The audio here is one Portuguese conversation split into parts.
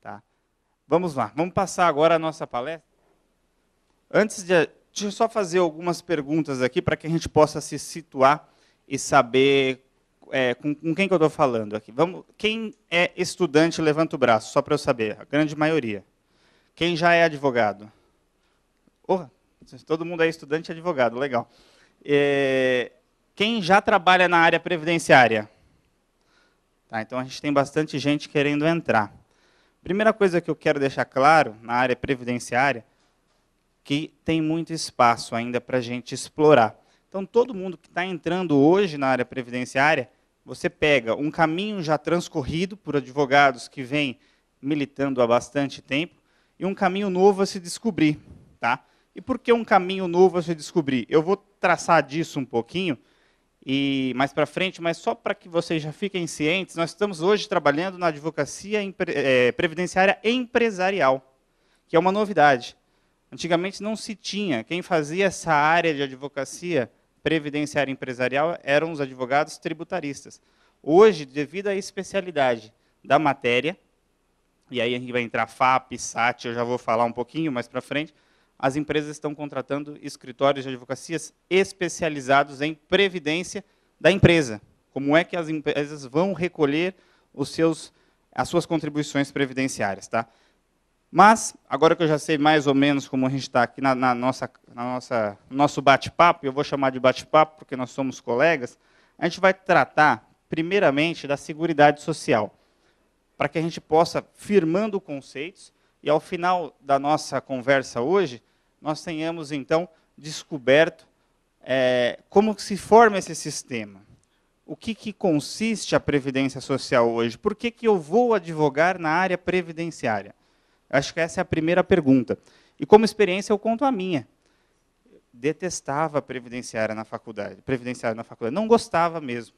Tá? Vamos lá, vamos passar agora a nossa palestra. Antes de. Deixa eu só fazer algumas perguntas aqui para que a gente possa se situar e saber é, com, com, quem que eu estou falando aqui. Vamos, quem é estudante, levanta o braço, só para eu saber. A grande maioria. Quem já é advogado? Oh, todo mundo é estudante e advogado, legal. É, quem já trabalha na área previdenciária? Tá, então a gente tem bastante gente querendo entrar. Primeira coisa que eu quero deixar claro na área previdenciária, que tem muito espaço ainda para a gente explorar. Então, todo mundo que está entrando hoje na área previdenciária, você pega um caminho já transcorrido por advogados que vêm militando há bastante tempo e um caminho novo a se descobrir. Tá? E por que um caminho novo a se descobrir? Eu vou traçar disso um pouquinho e mais para frente, mas só para que vocês já fiquem cientes, nós estamos hoje trabalhando na advocacia eh, previdenciária empresarial, que é uma novidade. Antigamente não se tinha. Quem fazia essa área de advocacia previdenciária empresarial eram os advogados tributaristas. Hoje, devido à especialidade da matéria, e aí a gente vai entrar FAP, SAT, eu já vou falar um pouquinho mais para frente, as empresas estão contratando escritórios de advocacias especializados em previdência da empresa. Como é que as empresas vão recolher os seus, as suas contribuições previdenciárias? Tá? Mas, agora que eu já sei mais ou menos como a gente está aqui na, na, nossa, na nossa, nosso bate-papo, eu vou chamar de bate-papo porque nós somos colegas, a gente vai tratar, primeiramente, da Seguridade Social, para que a gente possa, firmando conceitos, e ao final da nossa conversa hoje, nós tenhamos, então, descoberto é, como se forma esse sistema. O que, que consiste a previdência social hoje? Por que, que eu vou advogar na área previdenciária? Acho que essa é a primeira pergunta. E como experiência, eu conto a minha. Detestava a previdenciária na faculdade. Previdenciária na faculdade. Não gostava mesmo.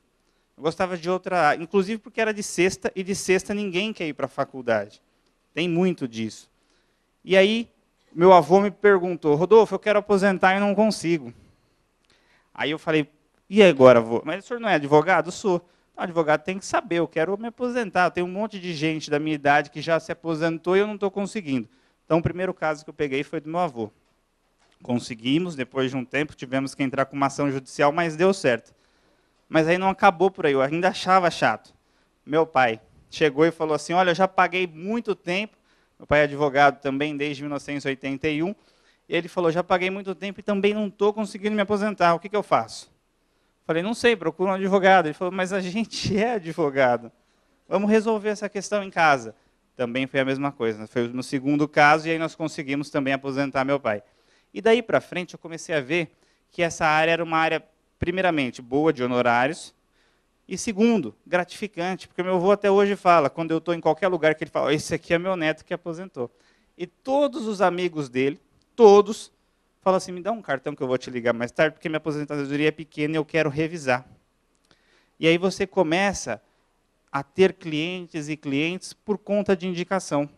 Eu gostava de outra, área inclusive porque era de sexta, e de sexta ninguém quer ir para a faculdade. Tem muito disso. E aí meu avô me perguntou, Rodolfo, eu quero aposentar e não consigo. Aí eu falei, e agora, avô? Mas o senhor não é advogado? Eu sou. Não, advogado tem que saber, eu quero me aposentar. Tem um monte de gente da minha idade que já se aposentou e eu não estou conseguindo. Então, o primeiro caso que eu peguei foi do meu avô. Conseguimos, depois de um tempo, tivemos que entrar com uma ação judicial, mas deu certo. Mas aí não acabou por aí, eu ainda achava chato. Meu pai chegou e falou assim: Olha, eu já paguei muito tempo, meu pai é advogado também desde 1981. Ele falou: já paguei muito tempo e também não estou conseguindo me aposentar. O que, que eu faço? Falei: não sei, procura um advogado. Ele falou: mas a gente é advogado. Vamos resolver essa questão em casa. Também foi a mesma coisa. Né? Foi no segundo caso e aí nós conseguimos também aposentar meu pai. E daí para frente eu comecei a ver que essa área era uma área, primeiramente, boa de honorários, e segundo, gratificante, porque meu avô até hoje fala, quando eu estou em qualquer lugar, que ele fala, esse aqui é meu neto que aposentou. E todos os amigos dele, todos, falam assim, me dá um cartão que eu vou te ligar mais tarde, porque minha aposentadoria é pequena e eu quero revisar. E aí você começa a ter clientes e clientes por conta de indicação.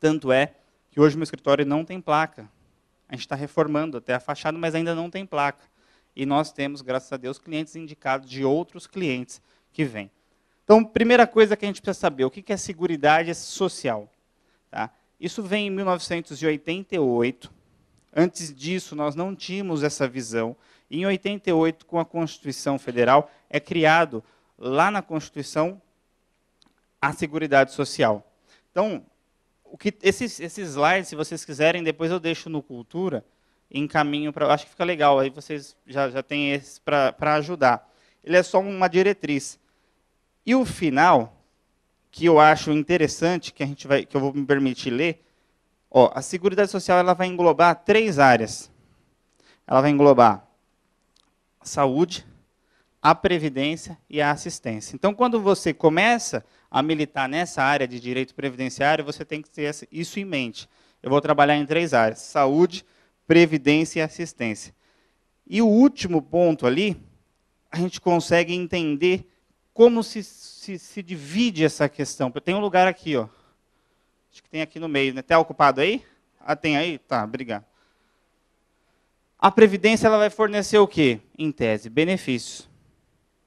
Tanto é que hoje meu escritório não tem placa. A gente está reformando até a fachada, mas ainda não tem placa e nós temos, graças a Deus, clientes indicados de outros clientes que vêm. Então, primeira coisa que a gente precisa saber, o que é seguridade social? Tá? Isso vem em 1988. Antes disso, nós não tínhamos essa visão. Em 88, com a Constituição Federal, é criado lá na Constituição a Seguridade Social. Então, o que esses slides, se vocês quiserem, depois eu deixo no Cultura, encaminho para. Acho que fica legal, aí vocês já, já têm esse para ajudar. Ele é só uma diretriz. E o final, que eu acho interessante, que, a gente vai, que eu vou me permitir ler, ó, a Seguridade Social ela vai englobar três áreas. Ela vai englobar a saúde, a previdência e a assistência. Então, quando você começa a militar nessa área de direito previdenciário, você tem que ter isso em mente. Eu vou trabalhar em três áreas: saúde, previdência e assistência. E o último ponto ali, a gente consegue entender como se, se, se divide essa questão. Eu tenho um lugar aqui, ó. Acho que tem aqui no meio, né? Está ocupado aí? Ah, tem aí? Tá, obrigado. A previdência ela vai fornecer o quê? Em tese, benefícios.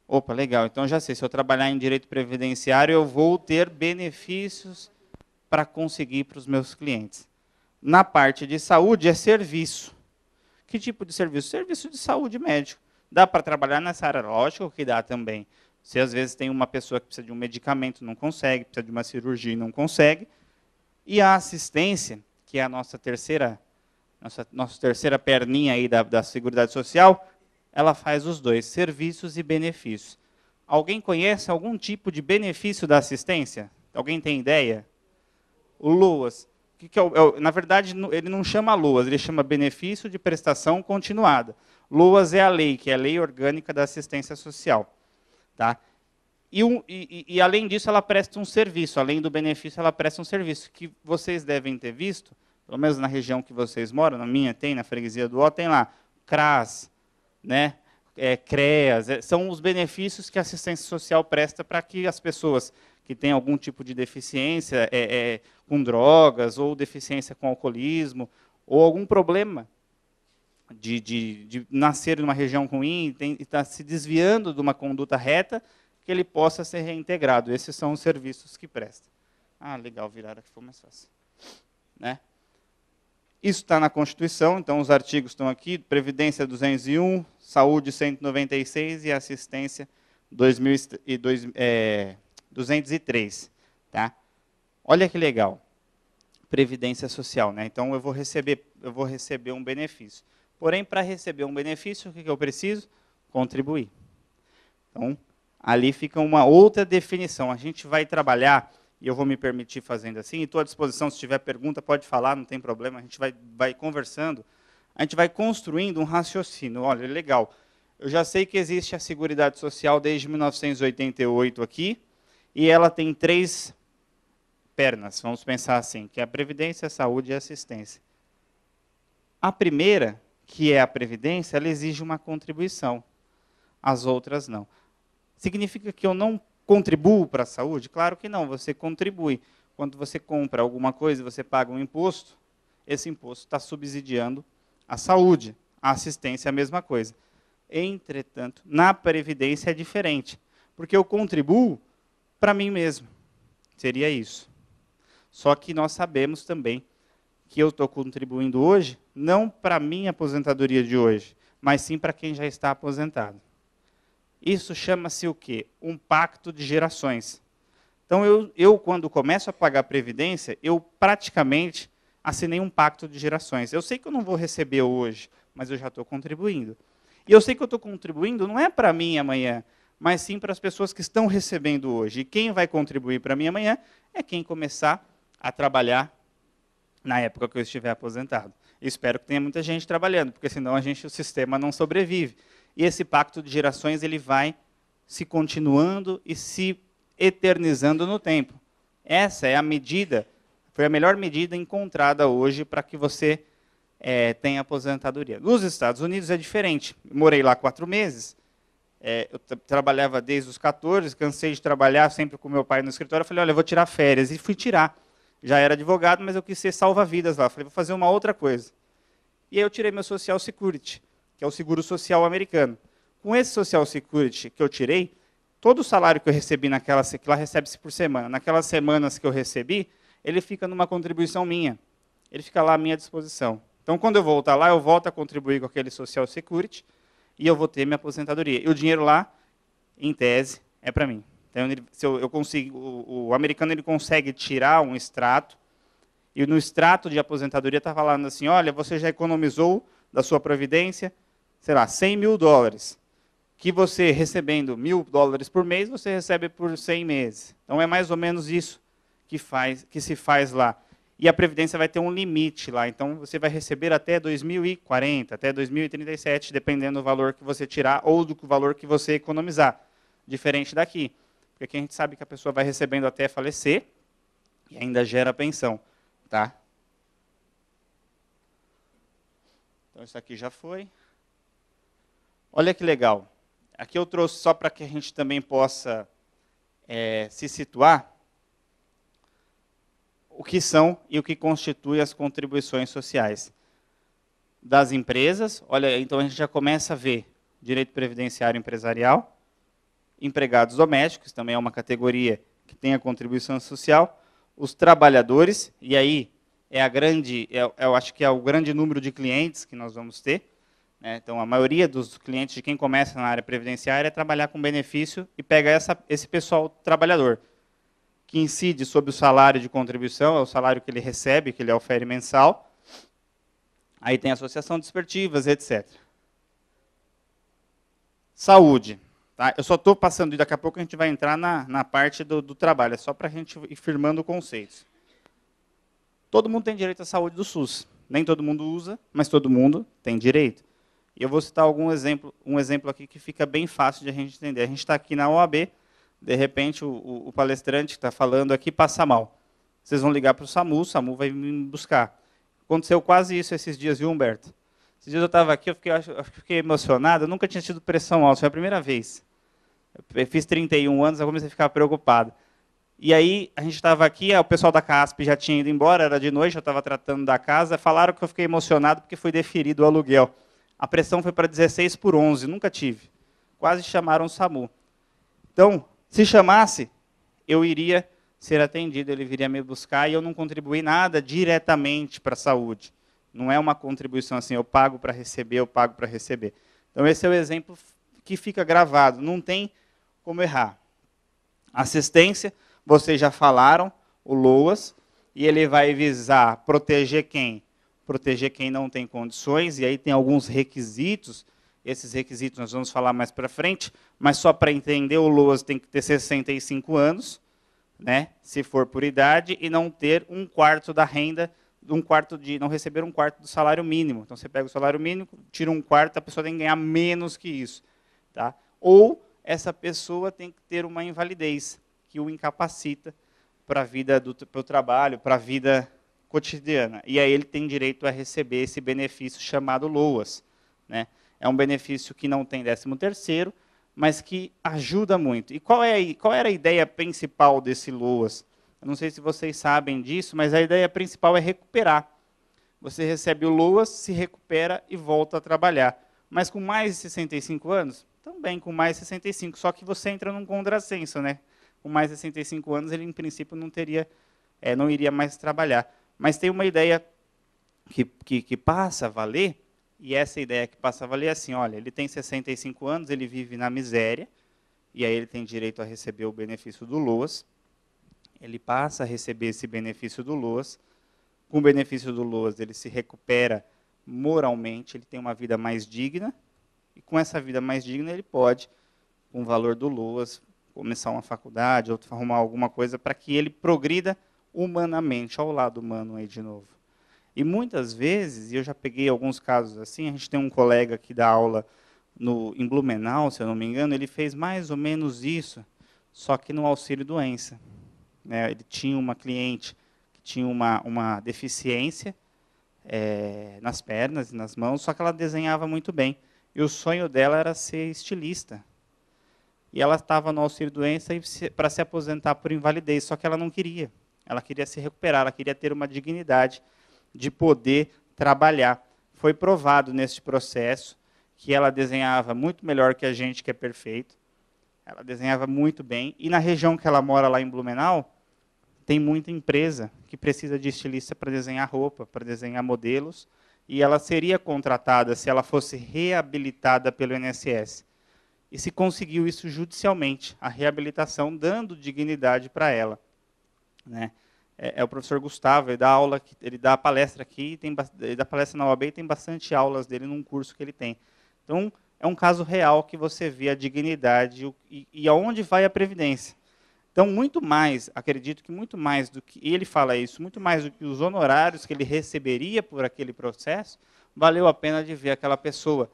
Opa, legal. Então já sei, se eu trabalhar em direito previdenciário, eu vou ter benefícios para conseguir para os meus clientes na parte de saúde é serviço. Que tipo de serviço? Serviço de saúde médico. Dá para trabalhar nessa área? Lógico que dá também. Se às vezes tem uma pessoa que precisa de um medicamento, não consegue, precisa de uma cirurgia e não consegue. E a assistência, que é a nossa terceira, nossa, nossa terceira perninha aí da, da Seguridade Social, ela faz os dois, serviços e benefícios. Alguém conhece algum tipo de benefício da assistência? Alguém tem ideia? O Luas que, é, o, é o, na verdade, ele não chama LOAS, ele chama benefício de prestação continuada. LOAS é a lei, que é a lei orgânica da assistência social. Tá? E, um, e, e, além disso, ela presta um serviço, além do benefício, ela presta um serviço que vocês devem ter visto, pelo menos na região que vocês moram, na minha tem, na freguesia do O, tem lá, CRAS, né? é, CREAS, é, são os benefícios que a assistência social presta para que as pessoas que têm algum tipo de deficiência é, é com drogas, ou deficiência com alcoolismo, ou algum problema de, de, de nascer numa região ruim e está se desviando de uma conduta reta, que ele possa ser reintegrado. Esses são os serviços que presta. Ah, legal, virar aqui foi mais fácil. Né? Isso está na Constituição, então os artigos estão aqui: Previdência 201, Saúde 196 e Assistência 203. É, tá? Olha que legal. Previdência social, né? Então eu vou receber, eu vou receber um benefício. Porém, para receber um benefício, o que eu preciso? Contribuir. Então, ali fica uma outra definição. A gente vai trabalhar e eu vou me permitir fazendo assim. Estou à disposição, se tiver pergunta, pode falar, não tem problema. A gente vai, vai conversando, a gente vai construindo um raciocínio. Olha, legal, eu já sei que existe a Seguridade Social desde 1988 aqui, e ela tem três pernas, vamos pensar assim, que é a Previdência, a Saúde e a Assistência. A primeira, que é a Previdência, ela exige uma contribuição, as outras não. Significa que eu não contribuo para a saúde? Claro que não, você contribui. Quando você compra alguma coisa e você paga um imposto, esse imposto está subsidiando a saúde. A assistência é a mesma coisa. Entretanto, na Previdência é diferente, porque eu contribuo para mim mesmo. Seria isso. Só que nós sabemos também que eu estou contribuindo hoje, não para a minha aposentadoria de hoje, mas sim para quem já está aposentado. Isso chama-se o quê? Um pacto de gerações. Então, eu, eu, quando começo a pagar previdência, eu praticamente assinei um pacto de gerações. Eu sei que eu não vou receber hoje, mas eu já estou contribuindo. E eu sei que eu estou contribuindo não é para mim amanhã, mas sim para as pessoas que estão recebendo hoje. E quem vai contribuir para mim amanhã é quem começar a trabalhar na época que eu estiver aposentado. espero que tenha muita gente trabalhando, porque senão a gente, o sistema não sobrevive. E esse pacto de gerações ele vai se continuando e se eternizando no tempo. Essa é a medida, foi a melhor medida encontrada hoje para que você é, tenha aposentadoria. Nos Estados Unidos é diferente. Morei lá quatro meses, é, eu trabalhava desde os 14, cansei de trabalhar sempre com meu pai no escritório. Eu falei, olha, eu vou tirar férias. E fui tirar. Já era advogado, mas eu quis ser salva-vidas lá. falei, vou fazer uma outra coisa. E aí eu tirei meu Social Security que é o seguro social americano. Com esse Social Security que eu tirei, todo o salário que eu recebi naquela que lá recebe-se por semana, naquelas semanas que eu recebi, ele fica numa contribuição minha. Ele fica lá à minha disposição. Então, quando eu voltar lá, eu volto a contribuir com aquele Social Security e eu vou ter minha aposentadoria. E o dinheiro lá, em tese, é para mim. Então, se eu, eu consigo, o, o, americano ele consegue tirar um extrato e no extrato de aposentadoria está falando assim, olha, você já economizou da sua providência sei lá, 100 mil dólares, que você recebendo mil dólares por mês, você recebe por 100 meses. Então é mais ou menos isso que, faz, que se faz lá. E a Previdência vai ter um limite lá, então você vai receber até 2040, até 2037, dependendo do valor que você tirar ou do valor que você economizar. Diferente daqui, porque aqui a gente sabe que a pessoa vai recebendo até falecer e ainda gera pensão. Tá? Então isso aqui já foi. Olha que legal. Aqui eu trouxe só para que a gente também possa é, se situar o que são e o que constitui as contribuições sociais das empresas. Olha, então a gente já começa a ver direito previdenciário empresarial, empregados domésticos, também é uma categoria que tem a contribuição social, os trabalhadores, e aí é a grande, é, eu acho que é o grande número de clientes que nós vamos ter, né? Então, a maioria dos clientes de quem começa na área previdenciária é trabalhar com benefício e pega essa, esse pessoal trabalhador, que incide sobre o salário de contribuição, é o salário que ele recebe, que ele ofere mensal. Aí tem associação de despertivas, etc. Saúde. Tá? Eu só estou passando, e daqui a pouco a gente vai entrar na, na parte do, do trabalho, é só para a gente ir firmando conceitos. Todo mundo tem direito à saúde do SUS. Nem todo mundo usa, mas todo mundo tem direito. E eu vou citar algum exemplo, um exemplo aqui que fica bem fácil de a gente entender. A gente está aqui na OAB, de repente o, o, o palestrante que está falando aqui passa mal. Vocês vão ligar para o SAMU, o SAMU vai me buscar. Aconteceu quase isso esses dias, viu, Humberto? Esses dias eu estava aqui, eu fiquei, fiquei emocionado, eu nunca tinha tido pressão alta, foi a primeira vez. Eu fiz 31 anos, eu comecei a ficar preocupado. E aí a gente estava aqui, o pessoal da CASP já tinha ido embora, era de noite, eu estava tratando da casa, falaram que eu fiquei emocionado porque foi deferido o aluguel. A pressão foi para 16 por 11, nunca tive. Quase chamaram o SAMU. Então, se chamasse, eu iria ser atendido, ele viria me buscar e eu não contribuí nada diretamente para a saúde. Não é uma contribuição assim, eu pago para receber, eu pago para receber. Então, esse é o exemplo que fica gravado, não tem como errar. Assistência, vocês já falaram, o LOAS, e ele vai visar proteger quem? proteger quem não tem condições, e aí tem alguns requisitos. Esses requisitos nós vamos falar mais para frente, mas só para entender, o LOAS tem que ter 65 anos, né, se for por idade, e não ter um quarto da renda, um quarto de, não receber um quarto do salário mínimo. Então você pega o salário mínimo, tira um quarto, a pessoa tem que ganhar menos que isso. Tá? Ou essa pessoa tem que ter uma invalidez que o incapacita para a vida do para o trabalho, para a vida cotidiana. E aí ele tem direito a receber esse benefício chamado LOAS. Né? É um benefício que não tem 13 terceiro, mas que ajuda muito. E qual, é, qual era a ideia principal desse LOAS? Eu não sei se vocês sabem disso, mas a ideia principal é recuperar. Você recebe o LOAS, se recupera e volta a trabalhar. Mas com mais de 65 anos? Também com mais de 65, só que você entra num contrassenso, né? Com mais de 65 anos, ele em princípio não teria, é, não iria mais trabalhar. Mas tem uma ideia que, que, que passa a valer, e essa ideia que passa a valer é assim: olha, ele tem 65 anos, ele vive na miséria, e aí ele tem direito a receber o benefício do LOAS. Ele passa a receber esse benefício do LOAS. Com o benefício do LOAS, ele se recupera moralmente, ele tem uma vida mais digna, e com essa vida mais digna, ele pode, com o valor do LOAS, começar uma faculdade, ou arrumar alguma coisa para que ele progrida humanamente, ao lado humano aí de novo. E muitas vezes, e eu já peguei alguns casos assim, a gente tem um colega que dá aula no, em Blumenau, se eu não me engano, ele fez mais ou menos isso, só que no auxílio doença. Né? Ele tinha uma cliente que tinha uma, uma deficiência é, nas pernas e nas mãos, só que ela desenhava muito bem. E o sonho dela era ser estilista. E ela estava no auxílio doença para se aposentar por invalidez, só que ela não queria. Ela queria se recuperar, ela queria ter uma dignidade de poder trabalhar. Foi provado nesse processo que ela desenhava muito melhor que a gente, que é perfeito. Ela desenhava muito bem. E na região que ela mora, lá em Blumenau, tem muita empresa que precisa de estilista para desenhar roupa, para desenhar modelos. E ela seria contratada se ela fosse reabilitada pelo INSS. E se conseguiu isso judicialmente, a reabilitação, dando dignidade para ela né? É, é, o professor Gustavo, ele dá aula, ele dá palestra aqui, tem, ele dá palestra na UAB e tem bastante aulas dele num curso que ele tem. Então, é um caso real que você vê a dignidade e, e aonde vai a previdência. Então, muito mais, acredito que muito mais do que ele fala isso, muito mais do que os honorários que ele receberia por aquele processo, valeu a pena de ver aquela pessoa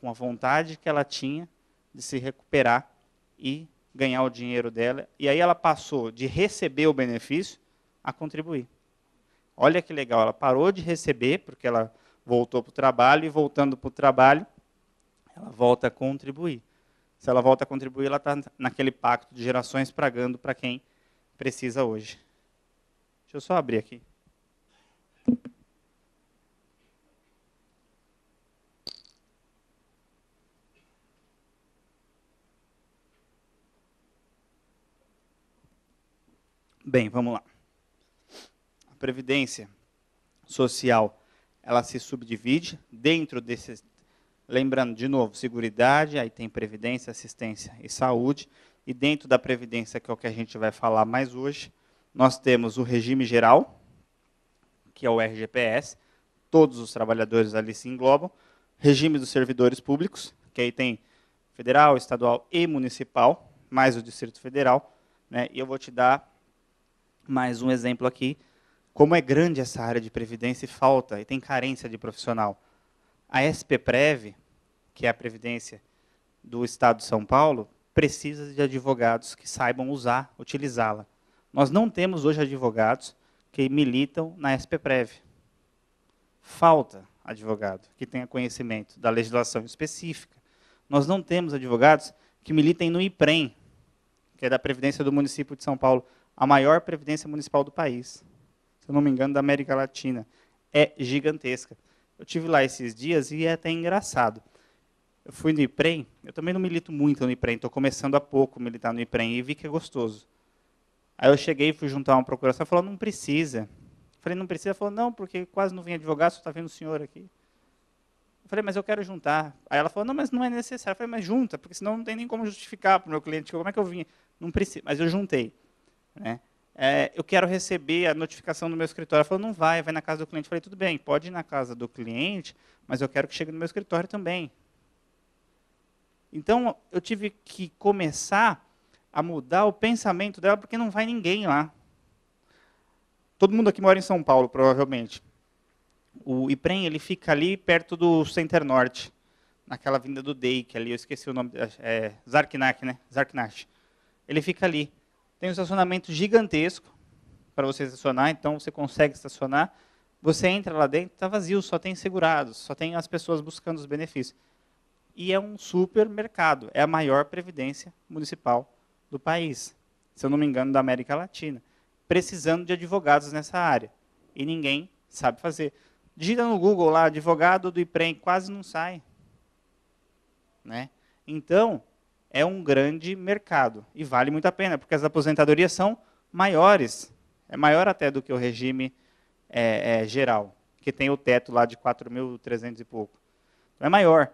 com a vontade que ela tinha de se recuperar e ganhar o dinheiro dela. E aí ela passou de receber o benefício a contribuir. Olha que legal, ela parou de receber, porque ela voltou para o trabalho, e voltando para o trabalho, ela volta a contribuir. Se ela volta a contribuir, ela está naquele pacto de gerações pagando para quem precisa hoje. Deixa eu só abrir aqui. Bem, vamos lá. A previdência social, ela se subdivide dentro desses lembrando de novo, seguridade, aí tem previdência, assistência e saúde, e dentro da previdência, que é o que a gente vai falar mais hoje, nós temos o regime geral, que é o RGPS, todos os trabalhadores ali se englobam, regime dos servidores públicos, que aí tem federal, estadual e municipal, mais o Distrito Federal, né? E eu vou te dar mais um exemplo aqui, como é grande essa área de previdência e falta, e tem carência de profissional. A SP Preve, que é a Previdência do Estado de São Paulo, precisa de advogados que saibam usar, utilizá-la. Nós não temos hoje advogados que militam na SP Preve. Falta advogado que tenha conhecimento da legislação específica. Nós não temos advogados que militem no IPREM, que é da Previdência do Município de São Paulo a maior previdência municipal do país, se eu não me engano, da América Latina. É gigantesca. Eu tive lá esses dias e é até engraçado. Eu fui no IPREM, eu também não milito muito no IPREM, estou começando há pouco a militar no IPREM e vi que é gostoso. Aí eu cheguei e fui juntar uma procuração, falou, não precisa. Eu falei, não precisa? Falou, não, porque quase não vim advogado, só está vendo o senhor aqui. Eu falei, mas eu quero juntar. Aí ela falou, não, mas não é necessário. Eu falei, mas junta, porque senão não tem nem como justificar para o meu cliente como é que eu vim. Não precisa, mas eu juntei. Né? É, eu quero receber a notificação do meu escritório. Ela falou, não vai, vai na casa do cliente. Eu falei, tudo bem, pode ir na casa do cliente, mas eu quero que chegue no meu escritório também. Então, eu tive que começar a mudar o pensamento dela, porque não vai ninguém lá. Todo mundo aqui mora em São Paulo, provavelmente. O IPREM, ele fica ali perto do Center Norte, naquela vinda do que ali, eu esqueci o nome, é, é Zarknak, né? Zarknak. Ele fica ali. Tem um estacionamento gigantesco para você estacionar, então você consegue estacionar. Você entra lá dentro, está vazio, só tem segurados, só tem as pessoas buscando os benefícios. E é um supermercado, é a maior previdência municipal do país, se eu não me engano, da América Latina, precisando de advogados nessa área. E ninguém sabe fazer. Digita no Google lá, advogado do IPREM, quase não sai. Né? Então, é um grande mercado e vale muito a pena, porque as aposentadorias são maiores, é maior até do que o regime é, é, geral, que tem o teto lá de 4.300 e pouco. Então é maior.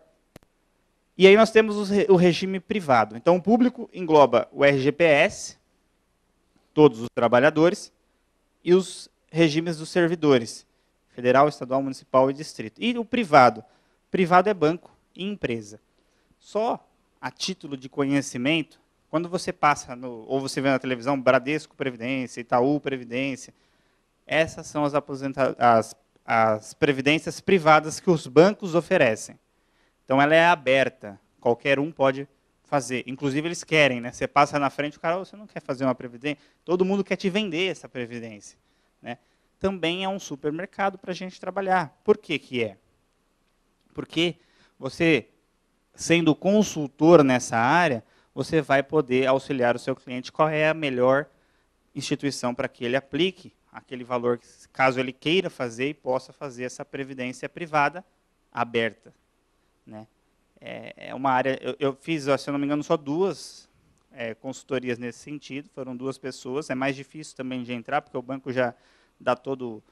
E aí nós temos o regime privado. Então o público engloba o RGPS, todos os trabalhadores, e os regimes dos servidores, federal, estadual, municipal e distrito. E o privado. Privado é banco e empresa. Só a título de conhecimento, quando você passa, no, ou você vê na televisão, Bradesco Previdência, Itaú Previdência, essas são as, as, as previdências privadas que os bancos oferecem. Então ela é aberta, qualquer um pode fazer. Inclusive eles querem, né? Você passa na frente, o cara, oh, você não quer fazer uma previdência? Todo mundo quer te vender essa previdência, né? Também é um supermercado para a gente trabalhar. Por que que é? Porque você sendo consultor nessa área, você vai poder auxiliar o seu cliente qual é a melhor instituição para que ele aplique aquele valor, caso ele queira fazer e possa fazer essa previdência privada aberta. Né? É, é uma área, eu, eu fiz, se eu não me engano, só duas é, consultorias nesse sentido, foram duas pessoas, é mais difícil também de entrar, porque o banco já dá todo o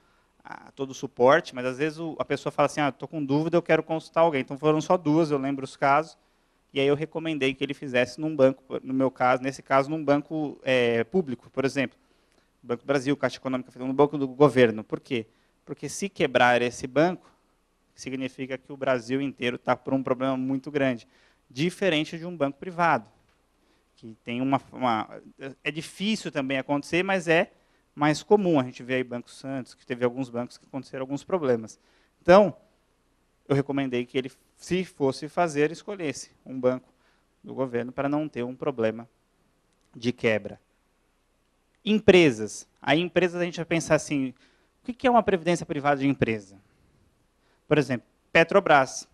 a, todo o suporte, mas às vezes o, a pessoa fala assim, ah, estou com dúvida, eu quero consultar alguém. Então foram só duas, eu lembro os casos, e aí eu recomendei que ele fizesse num banco, no meu caso, nesse caso, num banco é, público, por exemplo. Banco do Brasil, Caixa Econômica Federal, no banco do governo. Por quê? Porque se quebrar esse banco, significa que o Brasil inteiro está por um problema muito grande. Diferente de um banco privado, que tem uma, uma... É difícil também acontecer, mas é mais comum. A gente vê aí Banco Santos, que teve alguns bancos que aconteceram alguns problemas. Então, eu recomendei que ele, se fosse fazer, escolhesse um banco do governo para não ter um problema de quebra. Empresas. Aí, empresas, a gente vai pensar assim, o que é uma previdência privada de empresa? Por exemplo, Petrobras.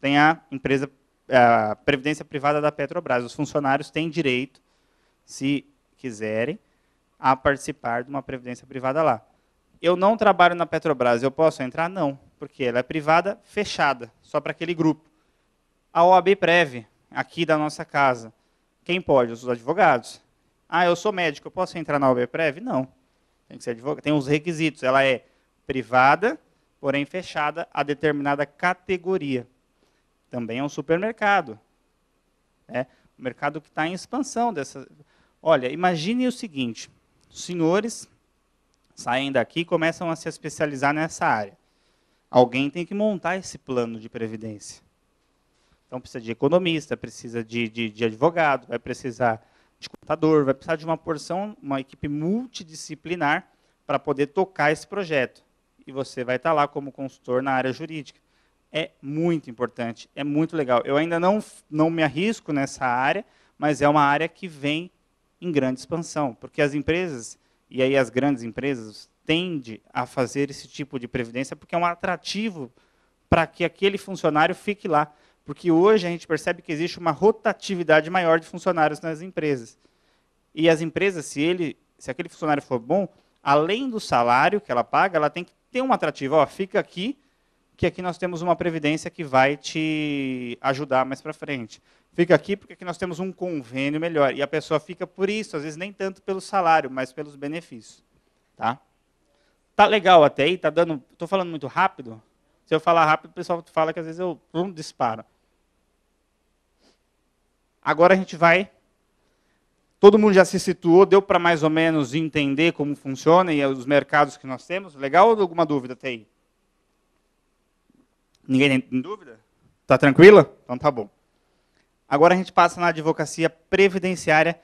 Tem a empresa a previdência privada da Petrobras. Os funcionários têm direito, se quiserem, a participar de uma previdência privada lá. Eu não trabalho na Petrobras, eu posso entrar? Não, porque ela é privada fechada, só para aquele grupo. A OAB Preve, aqui da nossa casa, quem pode? Os advogados. Ah, eu sou médico, eu posso entrar na OAB Preve? Não. Tem que ser advogado, tem os requisitos. Ela é privada, porém fechada a determinada categoria. Também é um supermercado. é Um mercado que está em expansão. Dessa... Olha, imagine o seguinte: senhores saem daqui e começam a se especializar nessa área. Alguém tem que montar esse plano de previdência. Então precisa de economista, precisa de, de, de advogado, vai precisar de contador, vai precisar de uma porção, uma equipe multidisciplinar para poder tocar esse projeto. E você vai estar lá como consultor na área jurídica. É muito importante, é muito legal. Eu ainda não, não me arrisco nessa área, mas é uma área que vem em grande expansão, porque as empresas, e aí as grandes empresas, tendem a fazer esse tipo de previdência porque é um atrativo para que aquele funcionário fique lá. Porque hoje a gente percebe que existe uma rotatividade maior de funcionários nas empresas. E as empresas, se, ele, se aquele funcionário for bom, além do salário que ela paga, ela tem que ter um atrativo. Ó, fica aqui, que aqui nós temos uma previdência que vai te ajudar mais para frente. Fica aqui porque aqui nós temos um convênio melhor. E a pessoa fica por isso, às vezes nem tanto pelo salário, mas pelos benefícios. Tá? Tá legal até aí? Tá dando. Estou falando muito rápido? Se eu falar rápido, o pessoal fala que às vezes eu um, disparo. Agora a gente vai. Todo mundo já se situou, deu para mais ou menos entender como funciona e os mercados que nós temos. Legal ou alguma dúvida até aí? Ninguém tem dúvida? Tá tranquila? Então tá bom. Agora a gente passa na advocacia previdenciária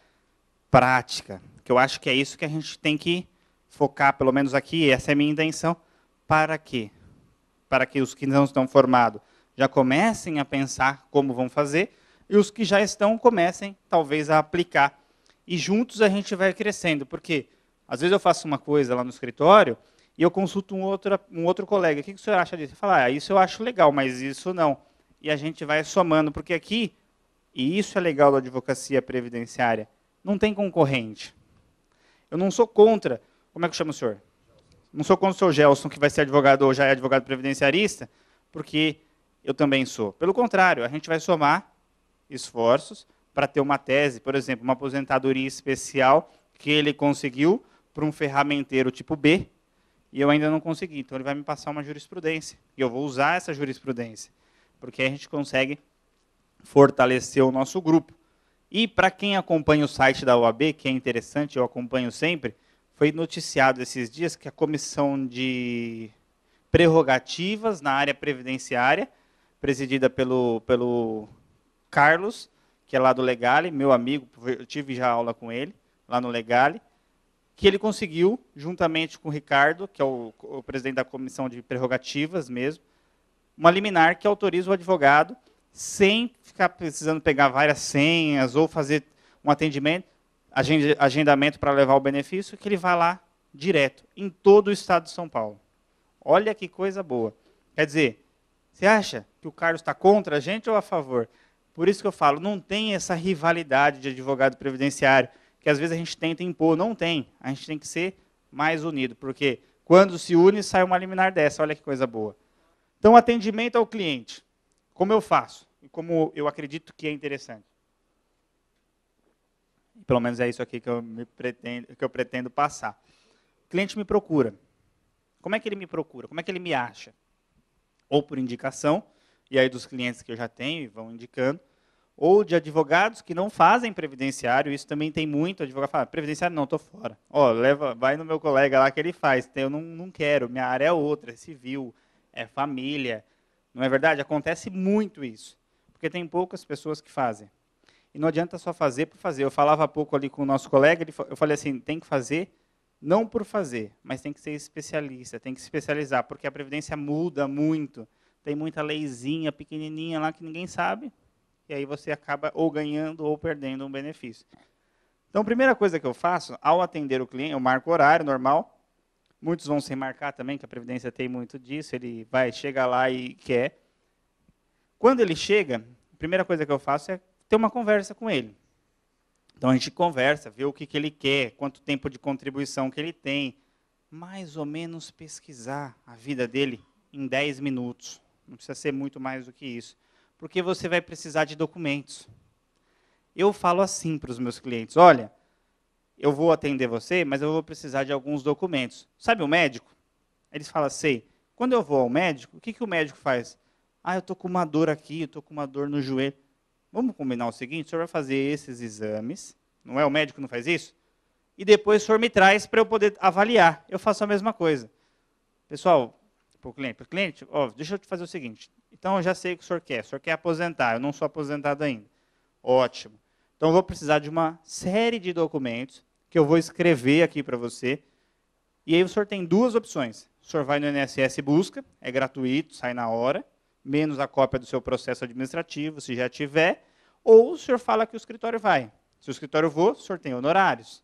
prática, que eu acho que é isso que a gente tem que focar, pelo menos aqui, essa é a minha intenção, para que para que os que não estão formados já comecem a pensar como vão fazer e os que já estão comecem talvez a aplicar. E juntos a gente vai crescendo, porque às vezes eu faço uma coisa lá no escritório e eu consulto um outro, um outro colega. O que, que o senhor acha disso? Ele fala, ah, isso eu acho legal, mas isso não. E a gente vai somando, porque aqui, e isso é legal da advocacia previdenciária, não tem concorrente. Eu não sou contra. Como é que chama o senhor? Não sou contra o senhor Gelson, que vai ser advogado ou já é advogado previdenciarista, porque eu também sou. Pelo contrário, a gente vai somar esforços para ter uma tese, por exemplo, uma aposentadoria especial que ele conseguiu para um ferramenteiro tipo B, e eu ainda não consegui. Então ele vai me passar uma jurisprudência e eu vou usar essa jurisprudência, porque a gente consegue fortalecer o nosso grupo. E para quem acompanha o site da OAB, que é interessante, eu acompanho sempre, foi noticiado esses dias que a comissão de prerrogativas na área previdenciária, presidida pelo, pelo Carlos, que é lá do Legale, meu amigo, eu tive já aula com ele, lá no Legale, que ele conseguiu, juntamente com o Ricardo, que é o, o presidente da comissão de prerrogativas mesmo, uma liminar que autoriza o advogado, sem ficar precisando pegar várias senhas ou fazer um atendimento, agendamento para levar o benefício, que ele vai lá direto, em todo o estado de São Paulo. Olha que coisa boa. Quer dizer, você acha que o Carlos está contra a gente ou a favor? Por isso que eu falo, não tem essa rivalidade de advogado previdenciário que às vezes a gente tenta impor. Não tem. A gente tem que ser mais unido, porque quando se une, sai uma liminar dessa. Olha que coisa boa. Então, atendimento ao cliente. Como eu faço? E como eu acredito que é interessante. Pelo menos é isso aqui que eu, pretendo, que eu pretendo passar. O cliente me procura. Como é que ele me procura? Como é que ele me acha? Ou por indicação, e aí dos clientes que eu já tenho e vão indicando, ou de advogados que não fazem previdenciário, isso também tem muito, advogado fala, previdenciário não, estou fora. Ó, leva, vai no meu colega lá que ele faz, eu não, não quero, minha área é outra, é civil, é família, não é verdade? Acontece muito isso, porque tem poucas pessoas que fazem. E não adianta só fazer por fazer. Eu falava há pouco ali com o nosso colega, ele, eu falei assim, tem que fazer, não por fazer, mas tem que ser especialista, tem que se especializar, porque a previdência muda muito. Tem muita leizinha pequenininha lá que ninguém sabe, e aí você acaba ou ganhando ou perdendo um benefício. Então, a primeira coisa que eu faço, ao atender o cliente, eu marco o horário normal. Muitos vão sem marcar também, que a Previdência tem muito disso, ele vai, chega lá e quer. Quando ele chega, a primeira coisa que eu faço é ter uma conversa com ele. Então a gente conversa, vê o que, que ele quer, quanto tempo de contribuição que ele tem, mais ou menos pesquisar a vida dele em 10 minutos. Não precisa ser muito mais do que isso porque você vai precisar de documentos. Eu falo assim para os meus clientes: olha, eu vou atender você, mas eu vou precisar de alguns documentos. Sabe o médico? Eles falam assim: quando eu vou ao médico, o que, que o médico faz? Ah, eu estou com uma dor aqui, eu estou com uma dor no joelho. Vamos combinar o seguinte: o senhor vai fazer esses exames, não é? O médico que não faz isso? E depois o senhor me traz para eu poder avaliar. Eu faço a mesma coisa. Pessoal, para o cliente, para o cliente, ó, deixa eu te fazer o seguinte: então eu já sei o que o senhor quer. O senhor quer aposentar, eu não sou aposentado ainda. Ótimo. Então eu vou precisar de uma série de documentos que eu vou escrever aqui para você. E aí o senhor tem duas opções. O senhor vai no INSS e busca, é gratuito, sai na hora, menos a cópia do seu processo administrativo, se já tiver, ou o senhor fala que o escritório vai. Se o escritório for, o senhor tem honorários.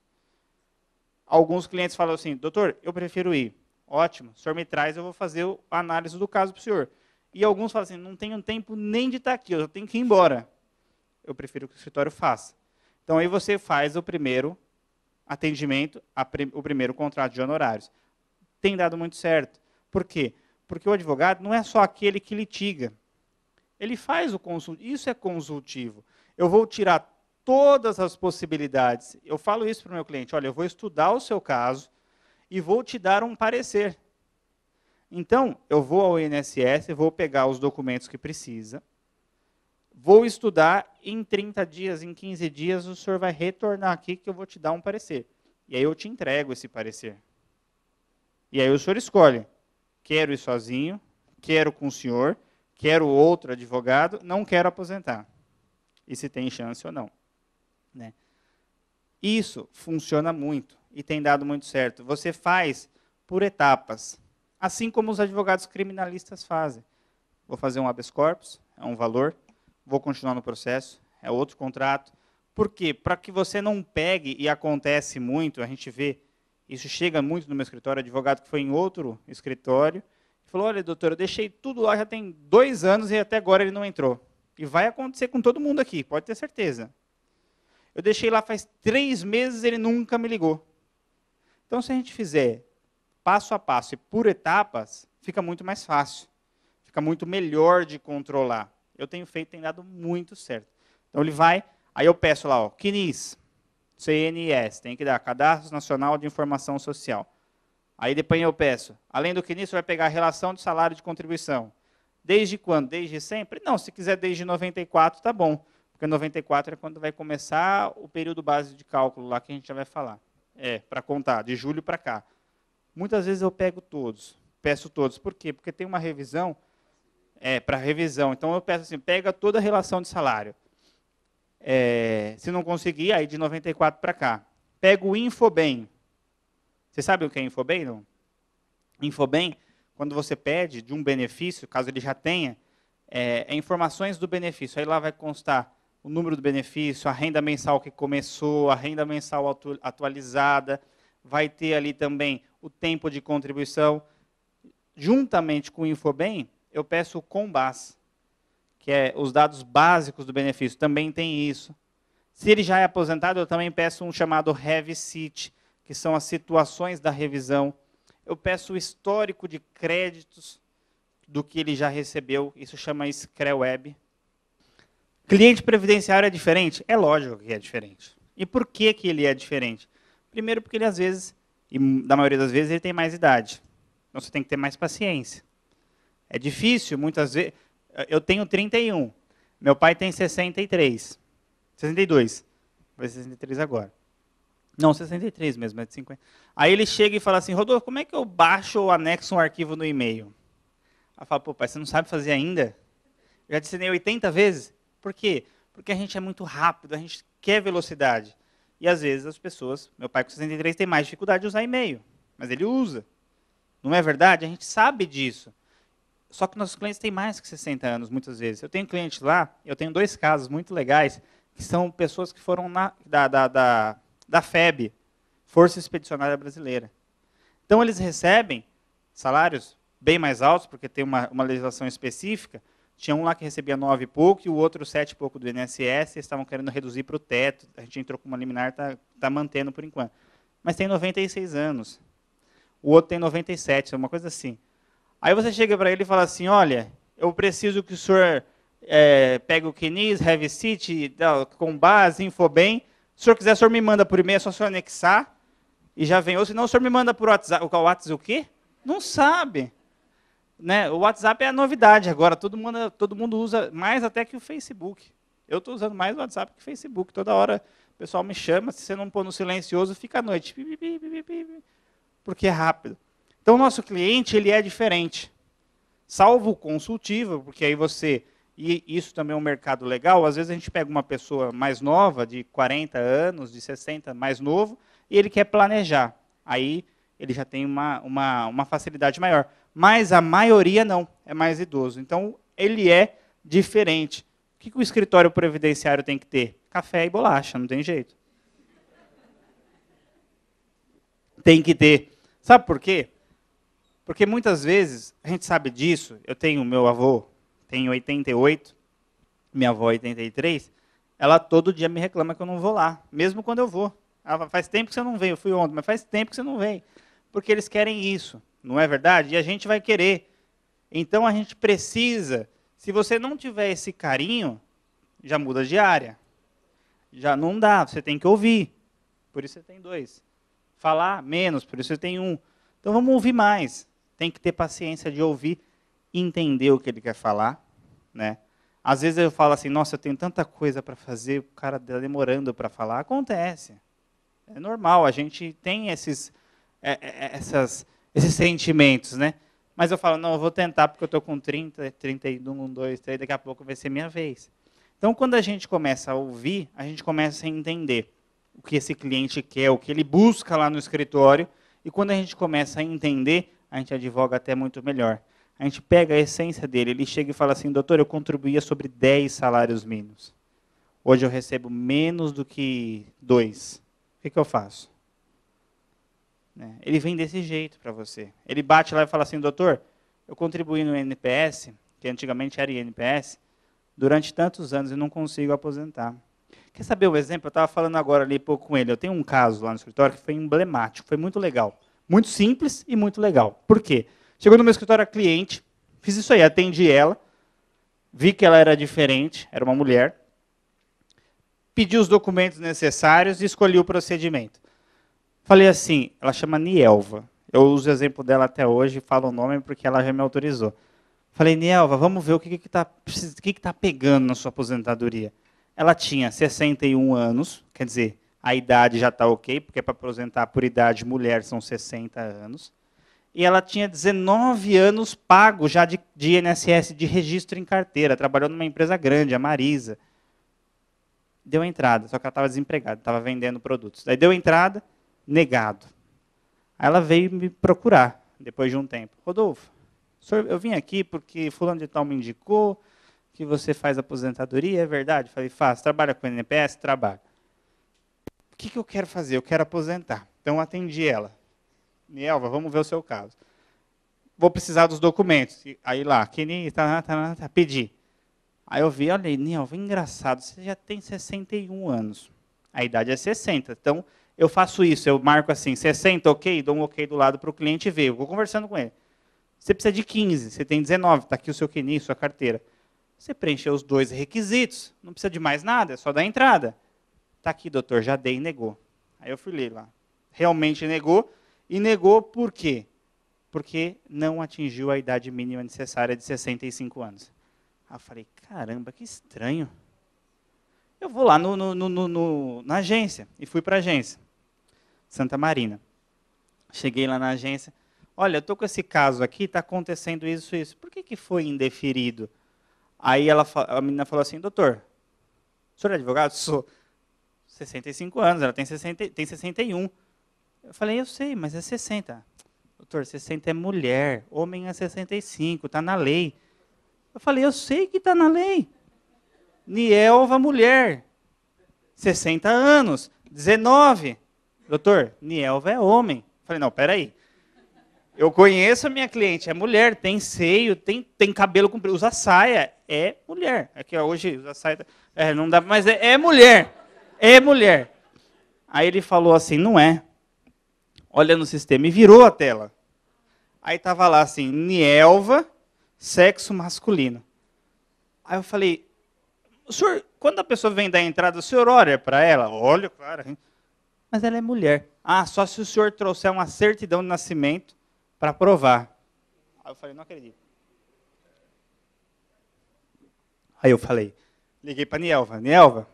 Alguns clientes falam assim, doutor, eu prefiro ir. Ótimo, o senhor me traz, eu vou fazer a análise do caso para o senhor. E alguns falam assim: não tenho tempo nem de estar aqui, eu tenho que ir embora. Eu prefiro que o escritório faça. Então aí você faz o primeiro atendimento, prim o primeiro contrato de honorários. Tem dado muito certo. Por quê? Porque o advogado não é só aquele que litiga. Ele faz o consultivo. Isso é consultivo. Eu vou tirar todas as possibilidades. Eu falo isso para o meu cliente: olha, eu vou estudar o seu caso e vou te dar um parecer. Então, eu vou ao INSS, vou pegar os documentos que precisa, vou estudar, em 30 dias, em 15 dias, o senhor vai retornar aqui que eu vou te dar um parecer. E aí eu te entrego esse parecer. E aí o senhor escolhe, quero ir sozinho, quero com o senhor, quero outro advogado, não quero aposentar. E se tem chance ou não. Né? Isso funciona muito e tem dado muito certo. Você faz por etapas assim como os advogados criminalistas fazem. Vou fazer um habeas corpus, é um valor, vou continuar no processo, é outro contrato. Por quê? Para que você não pegue, e acontece muito, a gente vê, isso chega muito no meu escritório, advogado que foi em outro escritório, falou, olha, doutor, eu deixei tudo lá, já tem dois anos e até agora ele não entrou. E vai acontecer com todo mundo aqui, pode ter certeza. Eu deixei lá faz três meses ele nunca me ligou. Então, se a gente fizer passo a passo e por etapas, fica muito mais fácil, fica muito melhor de controlar. Eu tenho feito, tem dado muito certo. Então ele vai, aí eu peço lá, ó, CNIS, CNS, tem que dar Cadastro Nacional de Informação Social. Aí depois eu peço, além do CNIS, você vai pegar a relação de salário de contribuição. Desde quando? Desde sempre? Não, se quiser desde 94, tá bom. Porque 94 é quando vai começar o período base de cálculo lá que a gente já vai falar. É, para contar, de julho para cá. Muitas vezes eu pego todos, peço todos. Por quê? Porque tem uma revisão, é, para revisão. Então eu peço assim, pega toda a relação de salário. É, se não conseguir, aí de 94 para cá. Pega o Infobem. Você sabe o que é Infobem, não? Infobem, quando você pede de um benefício, caso ele já tenha, é, é informações do benefício. Aí lá vai constar o número do benefício, a renda mensal que começou, a renda mensal atualizada, vai ter ali também o tempo de contribuição. Juntamente com o Infobem, eu peço o Combas, que é os dados básicos do benefício, também tem isso. Se ele já é aposentado, eu também peço um chamado RevCit, que são as situações da revisão. Eu peço o histórico de créditos do que ele já recebeu, isso chama ScreWeb. Cliente previdenciário é diferente? É lógico que é diferente. E por que, que ele é diferente? Primeiro, porque ele às vezes e hum, da maioria das vezes ele tem mais idade. Então você tem que ter mais paciência. É difícil, muitas vezes. Eh, eu tenho 31. Meu pai tem 63. 62. Vai 63 agora. Não, 63 mesmo, é de 50. Aí ele chega e fala assim: Rodolfo, como é que eu baixo ou anexo um arquivo no e-mail? Aí fala: pô, pai, você não sabe fazer ainda? já disse ensinei 80 vezes? Por quê? Porque a gente é muito rápido, a gente quer velocidade. E às vezes as pessoas, meu pai com 63 tem mais dificuldade de usar e-mail, mas ele usa. Não é verdade? A gente sabe disso. Só que nossos clientes têm mais que 60 anos, muitas vezes. Eu tenho clientes lá, eu tenho dois casos muito legais, que são pessoas que foram na, da, da, da, da FEB, Força Expedicionária Brasileira. Então, eles recebem salários bem mais altos, porque tem uma, uma legislação específica, tinha um lá que recebia nove e pouco e o outro sete e pouco do INSS, estavam querendo reduzir para o teto. A gente entrou com uma liminar, está tá mantendo por enquanto. Mas tem 96 anos. O outro tem 97, uma coisa assim. Aí você chega para ele e fala assim: olha, eu preciso que o senhor é, pegue o Kinis, Heavy City, com base, Infobem. Se o senhor quiser, o senhor me manda por e-mail, é só o senhor anexar e já vem. Ou senão o senhor me manda por WhatsApp. O WhatsApp o quê? Não sabe. Né? O WhatsApp é a novidade agora, todo mundo, todo mundo usa mais até que o Facebook. Eu estou usando mais o WhatsApp que o Facebook. Toda hora o pessoal me chama, se você não pôr no silencioso, fica à noite. Porque é rápido. Então, o nosso cliente ele é diferente. Salvo o consultivo, porque aí você e isso também é um mercado legal. Às vezes a gente pega uma pessoa mais nova, de 40 anos, de 60, mais novo, e ele quer planejar. Aí ele já tem uma, uma, uma facilidade maior mas a maioria não, é mais idoso. Então, ele é diferente. O que o escritório previdenciário tem que ter? Café e bolacha, não tem jeito. Tem que ter. Sabe por quê? Porque muitas vezes, a gente sabe disso, eu tenho meu avô, tem 88, minha avó 83, ela todo dia me reclama que eu não vou lá, mesmo quando eu vou. Ela fala, faz tempo que você não vem, eu fui ontem, mas faz tempo que você não vem. Porque eles querem isso não é verdade? E a gente vai querer. Então a gente precisa, se você não tiver esse carinho, já muda de área. Já não dá, você tem que ouvir. Por isso você tem dois. Falar menos, por isso você tem um. Então vamos ouvir mais. Tem que ter paciência de ouvir, entender o que ele quer falar, né? Às vezes eu falo assim, nossa, eu tenho tanta coisa para fazer, o cara está demorando para falar. Acontece. É normal, a gente tem esses, é, é, é essas, esses sentimentos, né? Mas eu falo, não, eu vou tentar porque eu estou com 30, 31, 2, 3, daqui a pouco vai ser minha vez. Então, quando a gente começa a ouvir, a gente começa a entender o que esse cliente quer, o que ele busca lá no escritório, e quando a gente começa a entender, a gente advoga até muito melhor. A gente pega a essência dele, ele chega e fala assim: doutor, eu contribuía sobre 10 salários mínimos. Hoje eu recebo menos do que dois. O que, que eu faço? Né? Ele vem desse jeito para você. Ele bate lá e fala assim, doutor, eu contribuí no NPS, que antigamente era INPS, durante tantos anos e não consigo aposentar. Quer saber o um exemplo? Eu estava falando agora ali pouco com ele. Eu tenho um caso lá no escritório que foi emblemático, foi muito legal. Muito simples e muito legal. Por quê? Chegou no meu escritório a cliente, fiz isso aí, atendi ela, vi que ela era diferente, era uma mulher, pedi os documentos necessários e escolhi o procedimento. Falei assim, ela chama Nielva. Eu uso o exemplo dela até hoje, falo o nome porque ela já me autorizou. Falei, Nielva, vamos ver o que está que tá que que tá pegando na sua aposentadoria. Ela tinha 61 anos, quer dizer, a idade já está ok, porque para aposentar por idade mulher são 60 anos. E ela tinha 19 anos pago já de, de INSS de registro em carteira, trabalhou numa empresa grande, a Marisa. Deu entrada, só que ela estava desempregada, estava vendendo produtos. Daí deu entrada, negado. Aí ela veio me procurar depois de um tempo. Rodolfo, senhor, eu vim aqui porque fulano de tal me indicou que você faz aposentadoria, é verdade? falei, faz, trabalha com o NPS, trabalha. O que, que eu quero fazer? Eu quero aposentar. Então eu atendi ela. Nielva, vamos ver o seu caso. Vou precisar dos documentos. Aí lá, que nem tá, tá, tá, tá, pedi. Aí eu vi, olha, Nielva, engraçado, você já tem 61 anos. A idade é 60. Então, eu faço isso, eu marco assim, 60, ok, dou um ok do lado para o cliente ver, eu vou conversando com ele. Você precisa de 15, você tem 19, está aqui o seu QNI, sua carteira. Você preencheu os dois requisitos, não precisa de mais nada, é só dar entrada. Está aqui, doutor, já dei e negou. Aí eu fui ler lá. Realmente negou, e negou por quê? Porque não atingiu a idade mínima necessária de 65 anos. Aí eu falei, caramba, que estranho. Eu vou lá no, no, no, na agência, e fui para a agência. Santa Marina. Cheguei lá na agência, olha, eu tô com esse caso aqui, está acontecendo isso isso. Por que, que foi indeferido? Aí ela, a menina falou assim, doutor, o senhor é advogado? Sou 65 anos, ela tem, 60, tem 61. Eu falei, eu sei, mas é 60. Doutor, 60 é mulher, homem é 65, está na lei. Eu falei, eu sei que está na lei. Nielva, mulher, 60 anos, 19 doutor, Nielva é homem. falei, não, peraí. Eu conheço a minha cliente, é mulher, tem seio, tem, tem cabelo comprido, usa saia, é mulher. Aqui é que hoje usa saia, é, não dá, mas é, é mulher, é mulher. Aí ele falou assim, não é. Olha no sistema e virou a tela. Aí tava lá assim, Nielva, sexo masculino. Aí eu falei, senhor, quando a pessoa vem da entrada, o senhor olha para ela? Olha, claro. Hein? mas ela é mulher. Ah, só se o senhor trouxer uma certidão de nascimento para provar. Aí eu falei, não acredito. Aí eu falei, liguei para a Nielva. Nielva,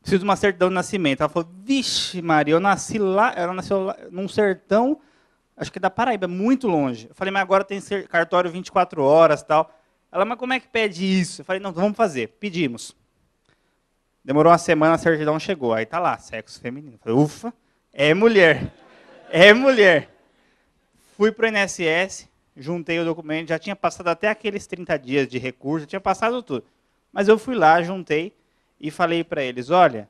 preciso de uma certidão de nascimento. Ela falou, vixe Maria, eu nasci lá, ela nasceu lá, num sertão, acho que da Paraíba, muito longe. Eu falei, mas agora tem cartório 24 horas tal. Ela, mas como é que pede isso? Eu falei, não, vamos fazer. Pedimos. Demorou uma semana, a certidão chegou. Aí tá lá, sexo feminino. Falei, ufa, é mulher. É mulher. Fui para o INSS, juntei o documento, já tinha passado até aqueles 30 dias de recurso, tinha passado tudo. Mas eu fui lá, juntei e falei para eles, olha,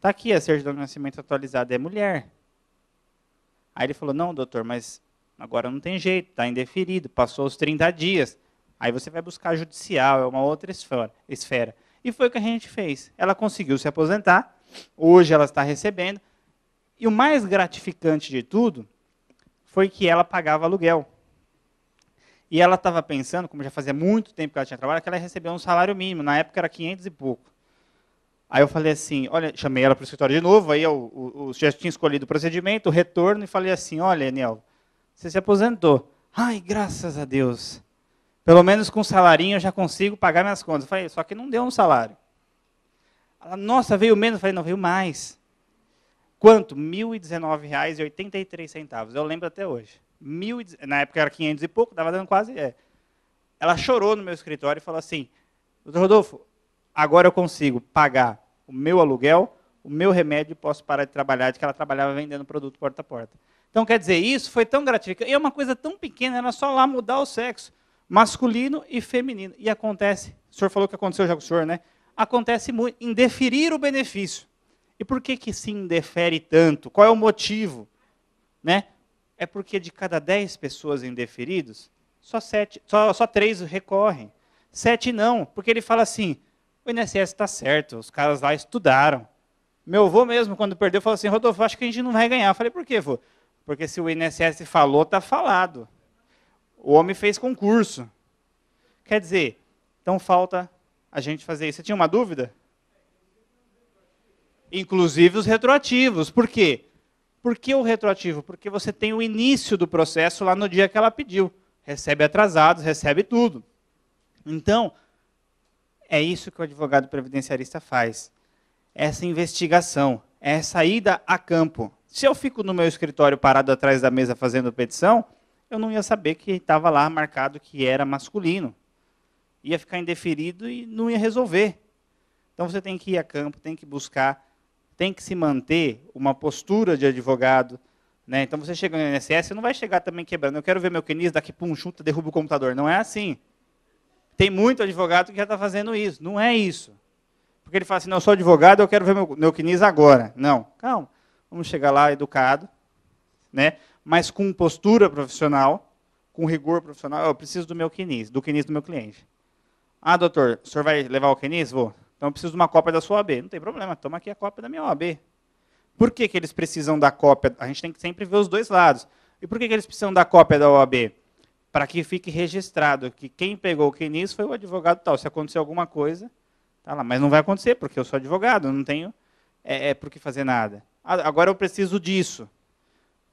tá aqui a certidão de nascimento atualizada, é mulher. Aí ele falou, não, doutor, mas agora não tem jeito, está indeferido, passou os 30 dias. Aí você vai buscar judicial, é uma outra esfera. E foi o que a gente fez. Ela conseguiu se aposentar, hoje ela está recebendo. E o mais gratificante de tudo foi que ela pagava aluguel. E ela estava pensando, como já fazia muito tempo que ela tinha trabalhado, que ela recebeu um salário mínimo. Na época era 500 e pouco. Aí eu falei assim, olha, chamei ela para o escritório de novo, aí eu, o eu, já tinha escolhido o procedimento, o retorno, e falei assim, olha, Enel, você se aposentou. Ai, graças a Deus. Pelo menos com um salarinho eu já consigo pagar minhas contas. Eu falei, só que não deu um salário. Ela, nossa, veio menos? Eu falei, não, veio mais. Quanto? R$ 1.019,83. Eu lembro até hoje. Mil, na época era 500 e pouco, estava dando quase... É. Ela chorou no meu escritório e falou assim, doutor Rodolfo, agora eu consigo pagar o meu aluguel, o meu remédio e posso parar de trabalhar, de que ela trabalhava vendendo produto porta a porta. Então, quer dizer, isso foi tão gratificante. E é uma coisa tão pequena, era só lá mudar o sexo masculino e feminino. E acontece, o senhor falou que aconteceu já com o senhor, né? Acontece muito, indeferir o benefício. E por que, que se indefere tanto? Qual é o motivo? Né? É porque de cada 10 pessoas indeferidos, só, sete, só, só três recorrem. Sete não, porque ele fala assim, o INSS está certo, os caras lá estudaram. Meu avô mesmo, quando perdeu, falou assim, Rodolfo, acho que a gente não vai ganhar. Eu falei, por quê, avô? Porque se o INSS falou, está falado. O homem fez concurso. Quer dizer, então falta a gente fazer isso. Você tinha uma dúvida? Inclusive os retroativos. Por quê? Por que o retroativo? Porque você tem o início do processo lá no dia que ela pediu. Recebe atrasados, recebe tudo. Então, é isso que o advogado previdenciarista faz. Essa investigação, essa ida a campo. Se eu fico no meu escritório parado atrás da mesa fazendo petição, eu não ia saber que estava lá marcado que era masculino. Ia ficar indeferido e não ia resolver. Então você tem que ir a campo, tem que buscar, tem que se manter uma postura de advogado. Né? Então você chega no INSS, você não vai chegar também quebrando. Eu quero ver meu quinis, daqui um chuta, derruba o computador. Não é assim. Tem muito advogado que já está fazendo isso. Não é isso. Porque ele fala assim, não, eu sou advogado, eu quero ver meu, meu agora. Não, calma. Vamos chegar lá educado, né? mas com postura profissional, com rigor profissional. Eu preciso do meu quinis, do quinis do meu cliente. Ah, doutor, o senhor vai levar o quinis? Vou. Então eu preciso de uma cópia da sua OAB. Não tem problema, toma aqui a cópia da minha OAB. Por que, que eles precisam da cópia? A gente tem que sempre ver os dois lados. E por que, que eles precisam da cópia da OAB? Para que fique registrado que quem pegou o quinis foi o advogado tal. Se acontecer alguma coisa, tá lá. Mas não vai acontecer, porque eu sou advogado, não tenho é, é por que fazer nada. Agora eu preciso disso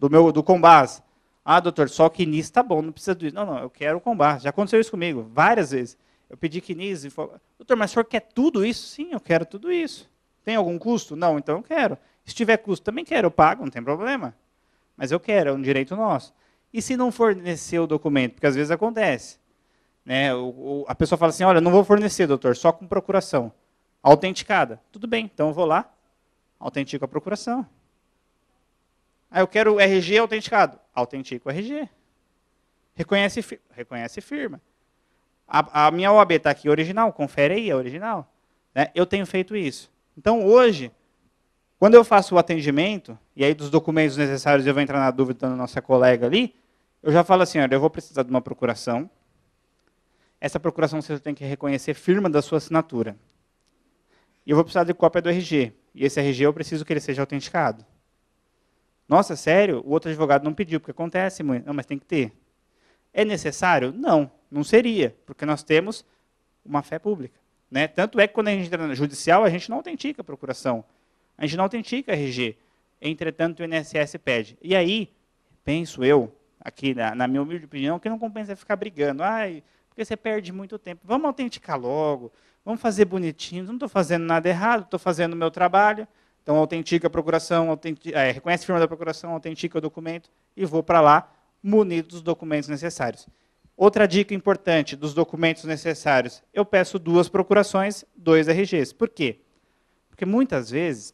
do meu do Combás. Ah, doutor, só quinis tá bom, não precisa disso. Não, não, eu quero o Combás. Já aconteceu isso comigo várias vezes. Eu pedi quinis e doutor, mas o senhor quer tudo isso? Sim, eu quero tudo isso. Tem algum custo? Não, então eu quero. Se tiver custo, também quero, eu pago, não tem problema. Mas eu quero, é um direito nosso. E se não fornecer o documento? Porque às vezes acontece. Né? O, o, a pessoa fala assim, olha, não vou fornecer, doutor, só com procuração. Autenticada. Tudo bem, então eu vou lá, autentico a procuração. Ah, eu quero RG autenticado. autentico o RG. Reconhece, reconhece firma. A, a minha OAB está aqui original, confere aí, é original. Né? Eu tenho feito isso. Então, hoje, quando eu faço o atendimento, e aí dos documentos necessários eu vou entrar na dúvida da nossa colega ali, eu já falo assim, olha, eu vou precisar de uma procuração. Essa procuração você tem que reconhecer firma da sua assinatura. E eu vou precisar de cópia do RG. E esse RG eu preciso que ele seja autenticado. Nossa, sério? O outro advogado não pediu, porque acontece muito. Não, mas tem que ter. É necessário? Não, não seria, porque nós temos uma fé pública. Né? Tanto é que quando a gente entra no judicial, a gente não autentica a procuração. A gente não autentica a RG. Entretanto, o INSS pede. E aí, penso eu, aqui na, na minha humilde opinião, que não compensa ficar brigando. Ai, porque você perde muito tempo. Vamos autenticar logo, vamos fazer bonitinho. Não estou fazendo nada errado, estou fazendo o meu trabalho. Então, autentica a procuração, autentica, é, reconhece a firma da procuração, autentica o documento e vou para lá munido dos documentos necessários. Outra dica importante dos documentos necessários: eu peço duas procurações, dois RGs. Por quê? Porque muitas vezes,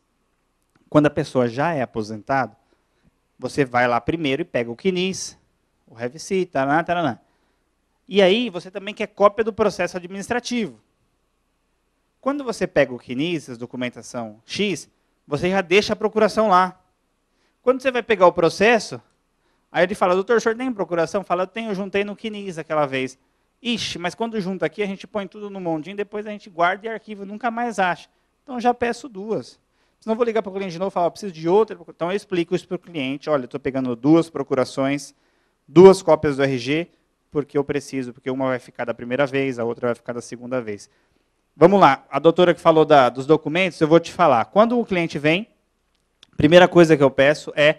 quando a pessoa já é aposentada, você vai lá primeiro e pega o quinis, o RFC, taraná, taraná. E aí você também quer cópia do processo administrativo. Quando você pega o a documentação X, você já deixa a procuração lá. Quando você vai pegar o processo, aí ele fala, doutor, o senhor tem procuração? Fala, eu tenho, eu juntei no Kinis aquela vez. Ixi, mas quando junta aqui, a gente põe tudo no mondinho, depois a gente guarda e arquiva, nunca mais acha. Então já peço duas. Senão vou ligar para o cliente de novo e falar, preciso de outra. Então eu explico isso para o cliente, olha, estou pegando duas procurações, duas cópias do RG, porque eu preciso, porque uma vai ficar da primeira vez, a outra vai ficar da segunda vez. Vamos lá, a doutora que falou da, dos documentos, eu vou te falar. Quando o cliente vem, primeira coisa que eu peço é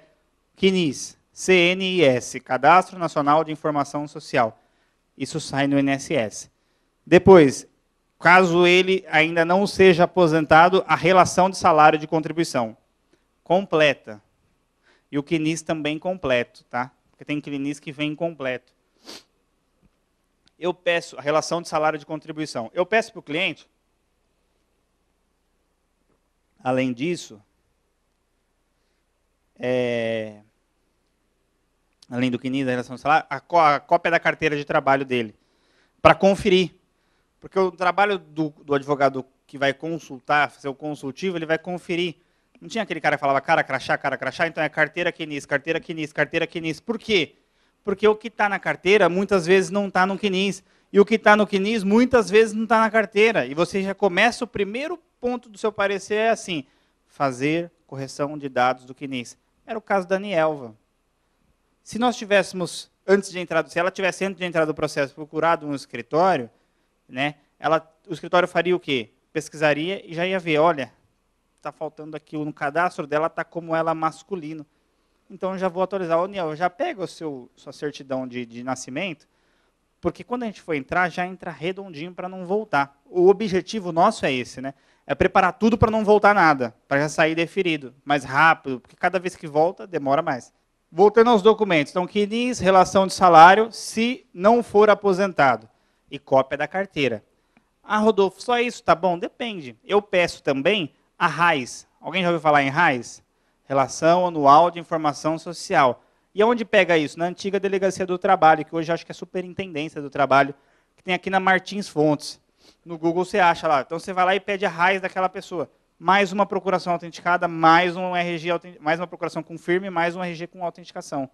CNIS, CNIS, Cadastro Nacional de Informação Social. Isso sai no INSS. Depois, caso ele ainda não seja aposentado, a relação de salário de contribuição completa. E o CNIS também completo, tá? Porque tem CNIS que vem completo eu peço a relação de salário de contribuição. Eu peço para o cliente. Além disso, é, além do CNI, da relação de salário, a, a cópia da carteira de trabalho dele, para conferir. Porque o trabalho do, do, advogado que vai consultar, fazer o consultivo, ele vai conferir. Não tinha aquele cara que falava cara crachá, cara crachá, então é carteira nisso, carteira nisso, carteira CNIS. Por quê? Por quê? Porque o que está na carteira muitas vezes não está no Quinins. E o que está no Quinins muitas vezes não está na carteira. E você já começa o primeiro ponto do seu parecer é assim: fazer correção de dados do Quinins. Era o caso da Anielva. Se nós tivéssemos, antes de entrar, se ela tivesse antes de entrar do processo procurado um escritório, né, ela, o escritório faria o quê? Pesquisaria e já ia ver, olha, está faltando aquilo no cadastro dela, está como ela masculino então eu já vou atualizar. Ô, Niel, já pega o seu, sua certidão de, de nascimento, porque quando a gente for entrar, já entra redondinho para não voltar. O objetivo nosso é esse, né? É preparar tudo para não voltar nada, para já sair deferido, mais rápido, porque cada vez que volta, demora mais. Voltando aos documentos, então, que diz relação de salário se não for aposentado e cópia da carteira. Ah, Rodolfo, só isso, tá bom? Depende. Eu peço também a RAIS. Alguém já ouviu falar em RAIS? Relação Anual de Informação Social. E onde pega isso? Na antiga Delegacia do Trabalho, que hoje acho que é a Superintendência do Trabalho, que tem aqui na Martins Fontes. No Google você acha lá. Então você vai lá e pede a raiz daquela pessoa. Mais uma procuração autenticada, mais um RG, mais uma procuração com firme, mais um RG com autenticação.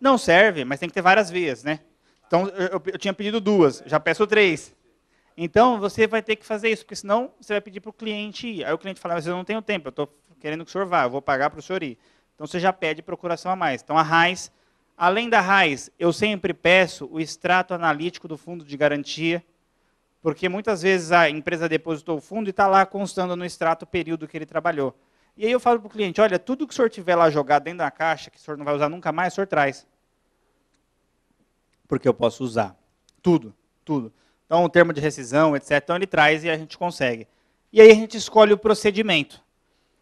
Não serve, mas tem que ter várias vias, né? Então eu, eu tinha pedido duas, já peço três. Então, você vai ter que fazer isso, porque senão você vai pedir para o cliente ir. Aí o cliente fala, mas eu não tenho tempo, eu estou querendo que o senhor vá, eu vou pagar para o senhor ir. Então, você já pede procuração a mais. Então, a RAIS, além da RAIS, eu sempre peço o extrato analítico do fundo de garantia, porque muitas vezes a empresa depositou o fundo e está lá constando no extrato o período que ele trabalhou. E aí eu falo para o cliente, olha, tudo que o senhor tiver lá jogado dentro da caixa, que o senhor não vai usar nunca mais, o senhor traz. Porque eu posso usar. Tudo, tudo. Então, o termo de rescisão, etc. Então, ele traz e a gente consegue. E aí a gente escolhe o procedimento.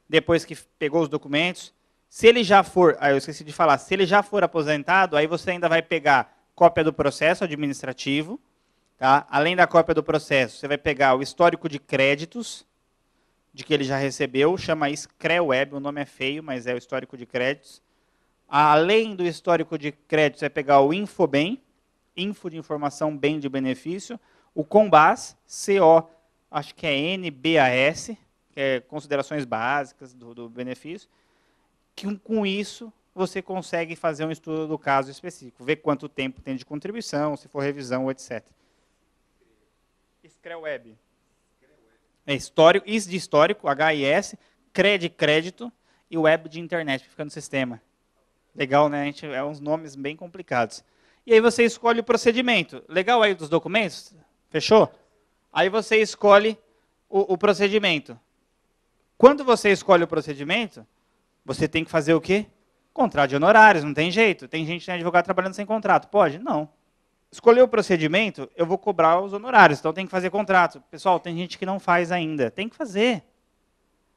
Depois que pegou os documentos, se ele já for, ah, eu esqueci de falar, se ele já for aposentado, aí você ainda vai pegar cópia do processo administrativo, tá? Além da cópia do processo, você vai pegar o histórico de créditos de que ele já recebeu, chama Creweb, o nome é feio, mas é o histórico de créditos. Além do histórico de créditos, você vai pegar o Infobem, info de informação, bem de benefício, o COMBAS, CO, acho que é NBAS, que é considerações básicas do, do benefício, que com isso você consegue fazer um estudo do caso específico, ver quanto tempo tem de contribuição, se for revisão, etc. Screweb. É histórico, IS de histórico, HIS, CRED crédito e web de internet, que fica no sistema. Legal, né? A gente, é uns nomes bem complicados. E aí você escolhe o procedimento. Legal aí dos documentos? Fechou? Aí você escolhe o, o procedimento. Quando você escolhe o procedimento, você tem que fazer o quê? Contrato de honorários, não tem jeito. Tem gente que tem advogado trabalhando sem contrato. Pode? Não. Escolheu o procedimento, eu vou cobrar os honorários, então tem que fazer contrato. Pessoal, tem gente que não faz ainda. Tem que fazer.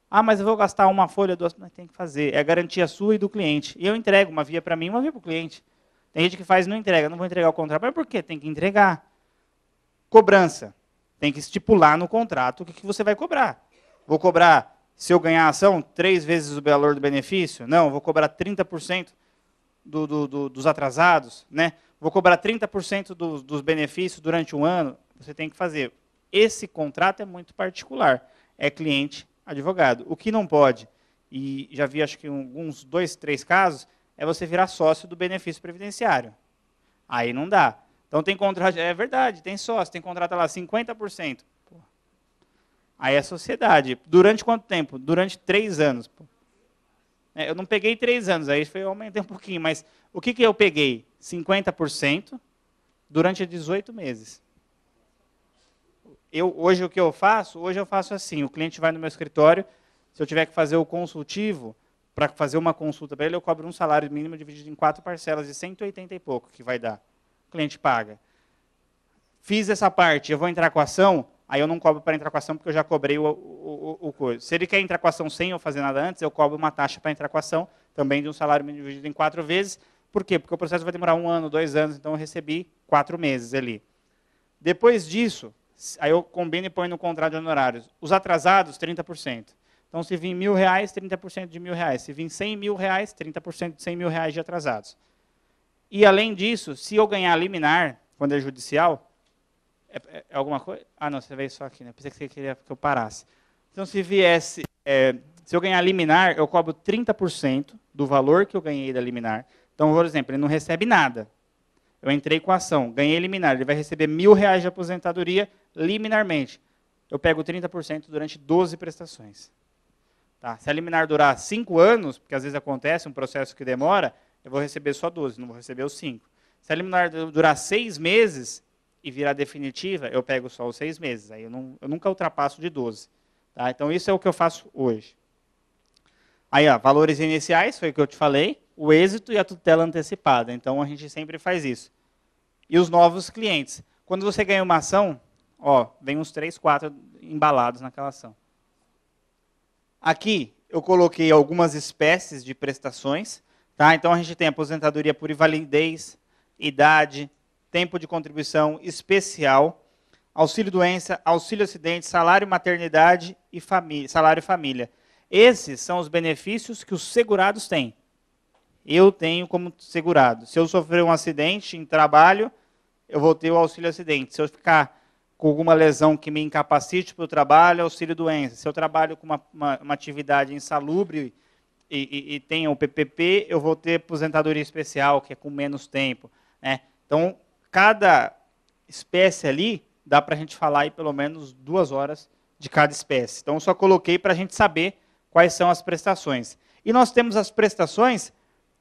Ah, mas eu vou gastar uma folha, duas. Mas tem que fazer. É garantia sua e do cliente. E eu entrego uma via para mim, uma via para o cliente. Tem gente que faz e não entrega. Não vou entregar o contrato. Mas por quê? Tem que entregar. Cobrança. Tem que estipular no contrato o que, você vai cobrar. Vou cobrar, se eu ganhar a ação, três vezes o valor do benefício? Não, vou cobrar 30% do, do, do, dos atrasados. Né? Vou cobrar 30% do, dos benefícios durante um ano. Você tem que fazer. Esse contrato é muito particular. É cliente, advogado. O que não pode, e já vi acho que alguns dois, três casos, é você virar sócio do benefício previdenciário. Aí não dá. Então tem contrato, é verdade, tem sócio, tem contrato lá 50%. Pô. Aí é sociedade. Durante quanto tempo? Durante três anos. É, eu não peguei três anos, aí foi, eu aumentei um pouquinho, mas o que, que eu peguei? 50% durante 18 meses. Eu, hoje o que eu faço? Hoje eu faço assim, o cliente vai no meu escritório, se eu tiver que fazer o consultivo, para fazer uma consulta para ele, eu cobro um salário mínimo dividido em quatro parcelas de 180 e pouco, que vai dar o cliente paga. Fiz essa parte, eu vou entrar com a ação, aí eu não cobro para entrar com a ação porque eu já cobrei o, o, o, o coisa. Se ele quer entrar com a ação sem eu fazer nada antes, eu cobro uma taxa para entrar com a ação, também de um salário mínimo dividido em quatro vezes. Por quê? Porque o processo vai demorar um ano, dois anos, então eu recebi quatro meses ali. Depois disso, aí eu combino e ponho no contrato de honorários. Os atrasados, 30%. Então, se vir mil reais, 30% de mil reais. Se vir 100 mil reais, 30% de 100 mil reais de atrasados. E além disso, se eu ganhar liminar, quando é judicial, é, é, é alguma coisa? Ah, não, você veio só aqui, né? Pensei que você queria que eu parasse. Então, se viesse, é, se eu ganhar liminar, eu cobro 30% do valor que eu ganhei da liminar. Então, por exemplo, ele não recebe nada. Eu entrei com a ação, ganhei liminar, ele vai receber mil reais de aposentadoria liminarmente. Eu pego 30% durante 12 prestações. Tá? Se a liminar durar 5 anos, porque às vezes acontece um processo que demora, eu vou receber só 12, não vou receber os 5. Se a liminar durar seis meses e virar definitiva, eu pego só os seis meses. Aí eu, não, eu nunca ultrapasso de 12. Tá? Então, isso é o que eu faço hoje. Aí, ó, valores iniciais, foi o que eu te falei, o êxito e a tutela antecipada. Então, a gente sempre faz isso. E os novos clientes. Quando você ganha uma ação, ó, vem uns 3, 4 embalados naquela ação. Aqui, eu coloquei algumas espécies de prestações. Tá? Então a gente tem aposentadoria por invalidez, idade, tempo de contribuição especial, auxílio doença, auxílio acidente, salário maternidade e família, salário família. Esses são os benefícios que os segurados têm. Eu tenho como segurado. Se eu sofrer um acidente em trabalho, eu vou ter o auxílio acidente. Se eu ficar com alguma lesão que me incapacite para o trabalho, auxílio doença. Se eu trabalho com uma, uma, uma atividade insalubre, e, e, e tenha o PPP, eu vou ter aposentadoria especial, que é com menos tempo. Né? Então, cada espécie ali, dá para a gente falar aí pelo menos duas horas de cada espécie. Então, só coloquei para a gente saber quais são as prestações. E nós temos as prestações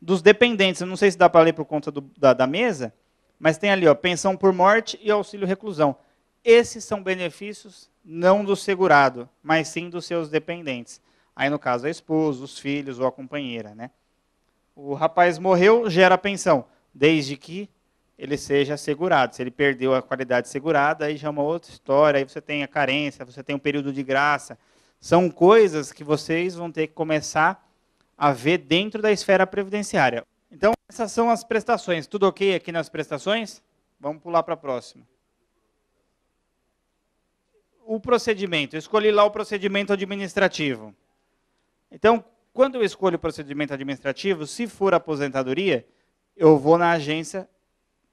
dos dependentes. Eu não sei se dá para ler por conta do, da, da, mesa, mas tem ali ó, pensão por morte e auxílio reclusão. Esses são benefícios não do segurado, mas sim dos seus dependentes. Aí, no caso, a esposa, os filhos ou a companheira. Né? O rapaz morreu, gera pensão, desde que ele seja assegurado. Se ele perdeu a qualidade segurada, aí já é uma outra história, aí você tem a carência, você tem o um período de graça. São coisas que vocês vão ter que começar a ver dentro da esfera previdenciária. Então, essas são as prestações. Tudo ok aqui nas prestações? Vamos pular para a próxima. O procedimento. Eu escolhi lá o procedimento administrativo. Então, quando eu escolho o procedimento administrativo, se for aposentadoria, eu vou na agência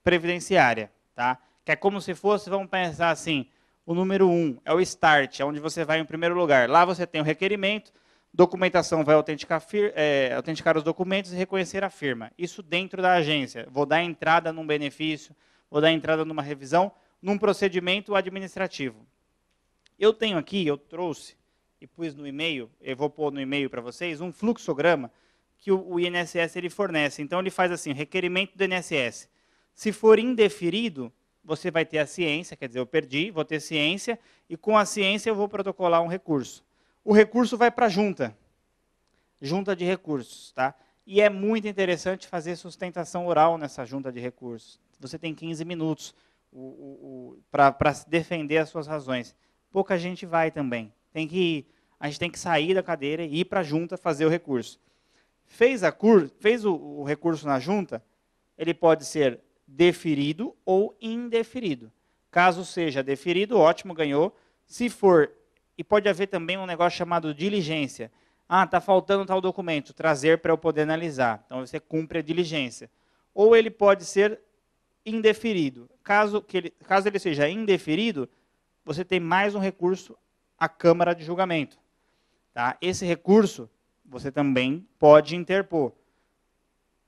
previdenciária, tá? Que é como se fosse, vamos pensar assim, o número 1 um é o start, é onde você vai em primeiro lugar. Lá você tem o requerimento, documentação vai autenticar, é, autenticar os documentos e reconhecer a firma. Isso dentro da agência. Vou dar entrada num benefício, vou dar entrada numa revisão, num procedimento administrativo. Eu tenho aqui, eu trouxe e pus no e-mail, eu vou pôr no e-mail para vocês, um fluxograma que o, o INSS ele fornece. Então ele faz assim, requerimento do INSS. Se for indeferido, você vai ter a ciência, quer dizer, eu perdi, vou ter ciência, e com a ciência eu vou protocolar um recurso. O recurso vai para a junta, junta de recursos, tá? E é muito interessante fazer sustentação oral nessa junta de recursos. Você tem 15 minutos para defender as suas razões. Pouca gente vai também. Tem que a gente tem que sair da cadeira e ir para a junta fazer o recurso. Fez, a cur, fez o, o recurso na junta, ele pode ser deferido ou indeferido. Caso seja deferido, ótimo, ganhou. Se for, e pode haver também um negócio chamado diligência. Ah, está faltando tal documento, trazer para eu poder analisar. Então você cumpre a diligência. Ou ele pode ser indeferido. Caso, que ele, caso ele seja indeferido, você tem mais um recurso à Câmara de Julgamento. Tá? Esse recurso você também pode interpor.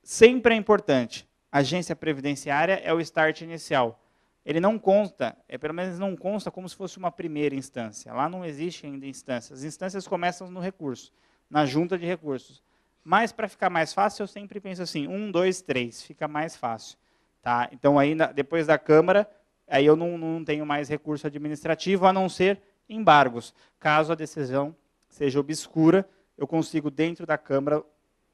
Sempre é importante. Agência previdenciária é o start inicial. Ele não consta, é, pelo menos não consta como se fosse uma primeira instância. Lá não existe ainda instância. As instâncias começam no recurso, na junta de recursos. Mas para ficar mais fácil, eu sempre penso assim: um, dois, três, fica mais fácil. Tá? Então aí depois da Câmara, aí eu não, não tenho mais recurso administrativo a não ser embargos, caso a decisão seja obscura, eu consigo, dentro da Câmara,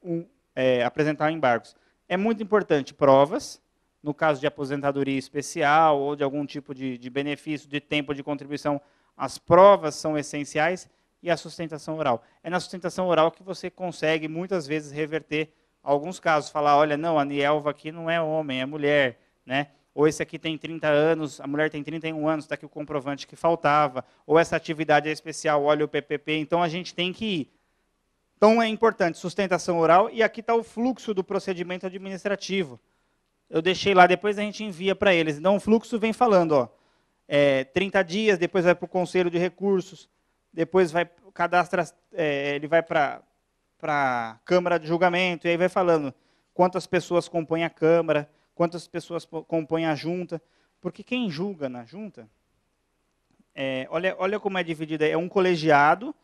um, é, apresentar embargos. É muito importante provas, no caso de aposentadoria especial ou de algum tipo de, de benefício, de tempo de contribuição, as provas são essenciais e a sustentação oral. É na sustentação oral que você consegue, muitas vezes, reverter alguns casos. Falar, olha, não, a Nielva aqui não é homem, é mulher. Né? ou esse aqui tem 30 anos, a mulher tem 31 anos, está aqui o comprovante que faltava, ou essa atividade é especial, olha o PPP, então a gente tem que ir. Então é importante sustentação oral e aqui está o fluxo do procedimento administrativo. Eu deixei lá, depois a gente envia para eles. Então o fluxo vem falando, ó, é, 30 dias, depois vai para o Conselho de Recursos, depois vai cadastra, é, ele vai para a Câmara de Julgamento, e aí vai falando quantas pessoas compõem a Câmara, quantas pessoas compõem a junta. Porque quem julga na junta, é, olha, olha como é dividida, é um colegiado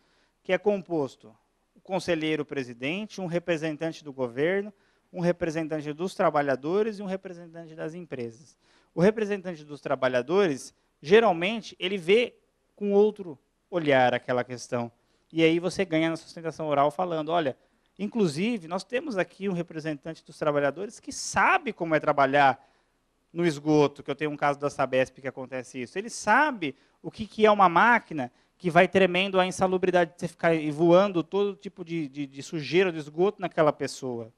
que é composto o conselheiro presidente, um representante do governo, um representante dos trabalhadores e um representante das empresas. O representante dos trabalhadores, geralmente, ele vê com outro olhar aquela questão. E aí você ganha na sustentação oral falando, olha, Inclusive, nós temos aqui um representante dos trabalhadores que sabe como é trabalhar no esgoto, que eu tenho um caso da Sabesp que acontece isso. Ele sabe o que, que é uma máquina que vai tremendo a insalubridade de você ficar voando todo tipo de, de, de sujeira do esgoto naquela pessoa.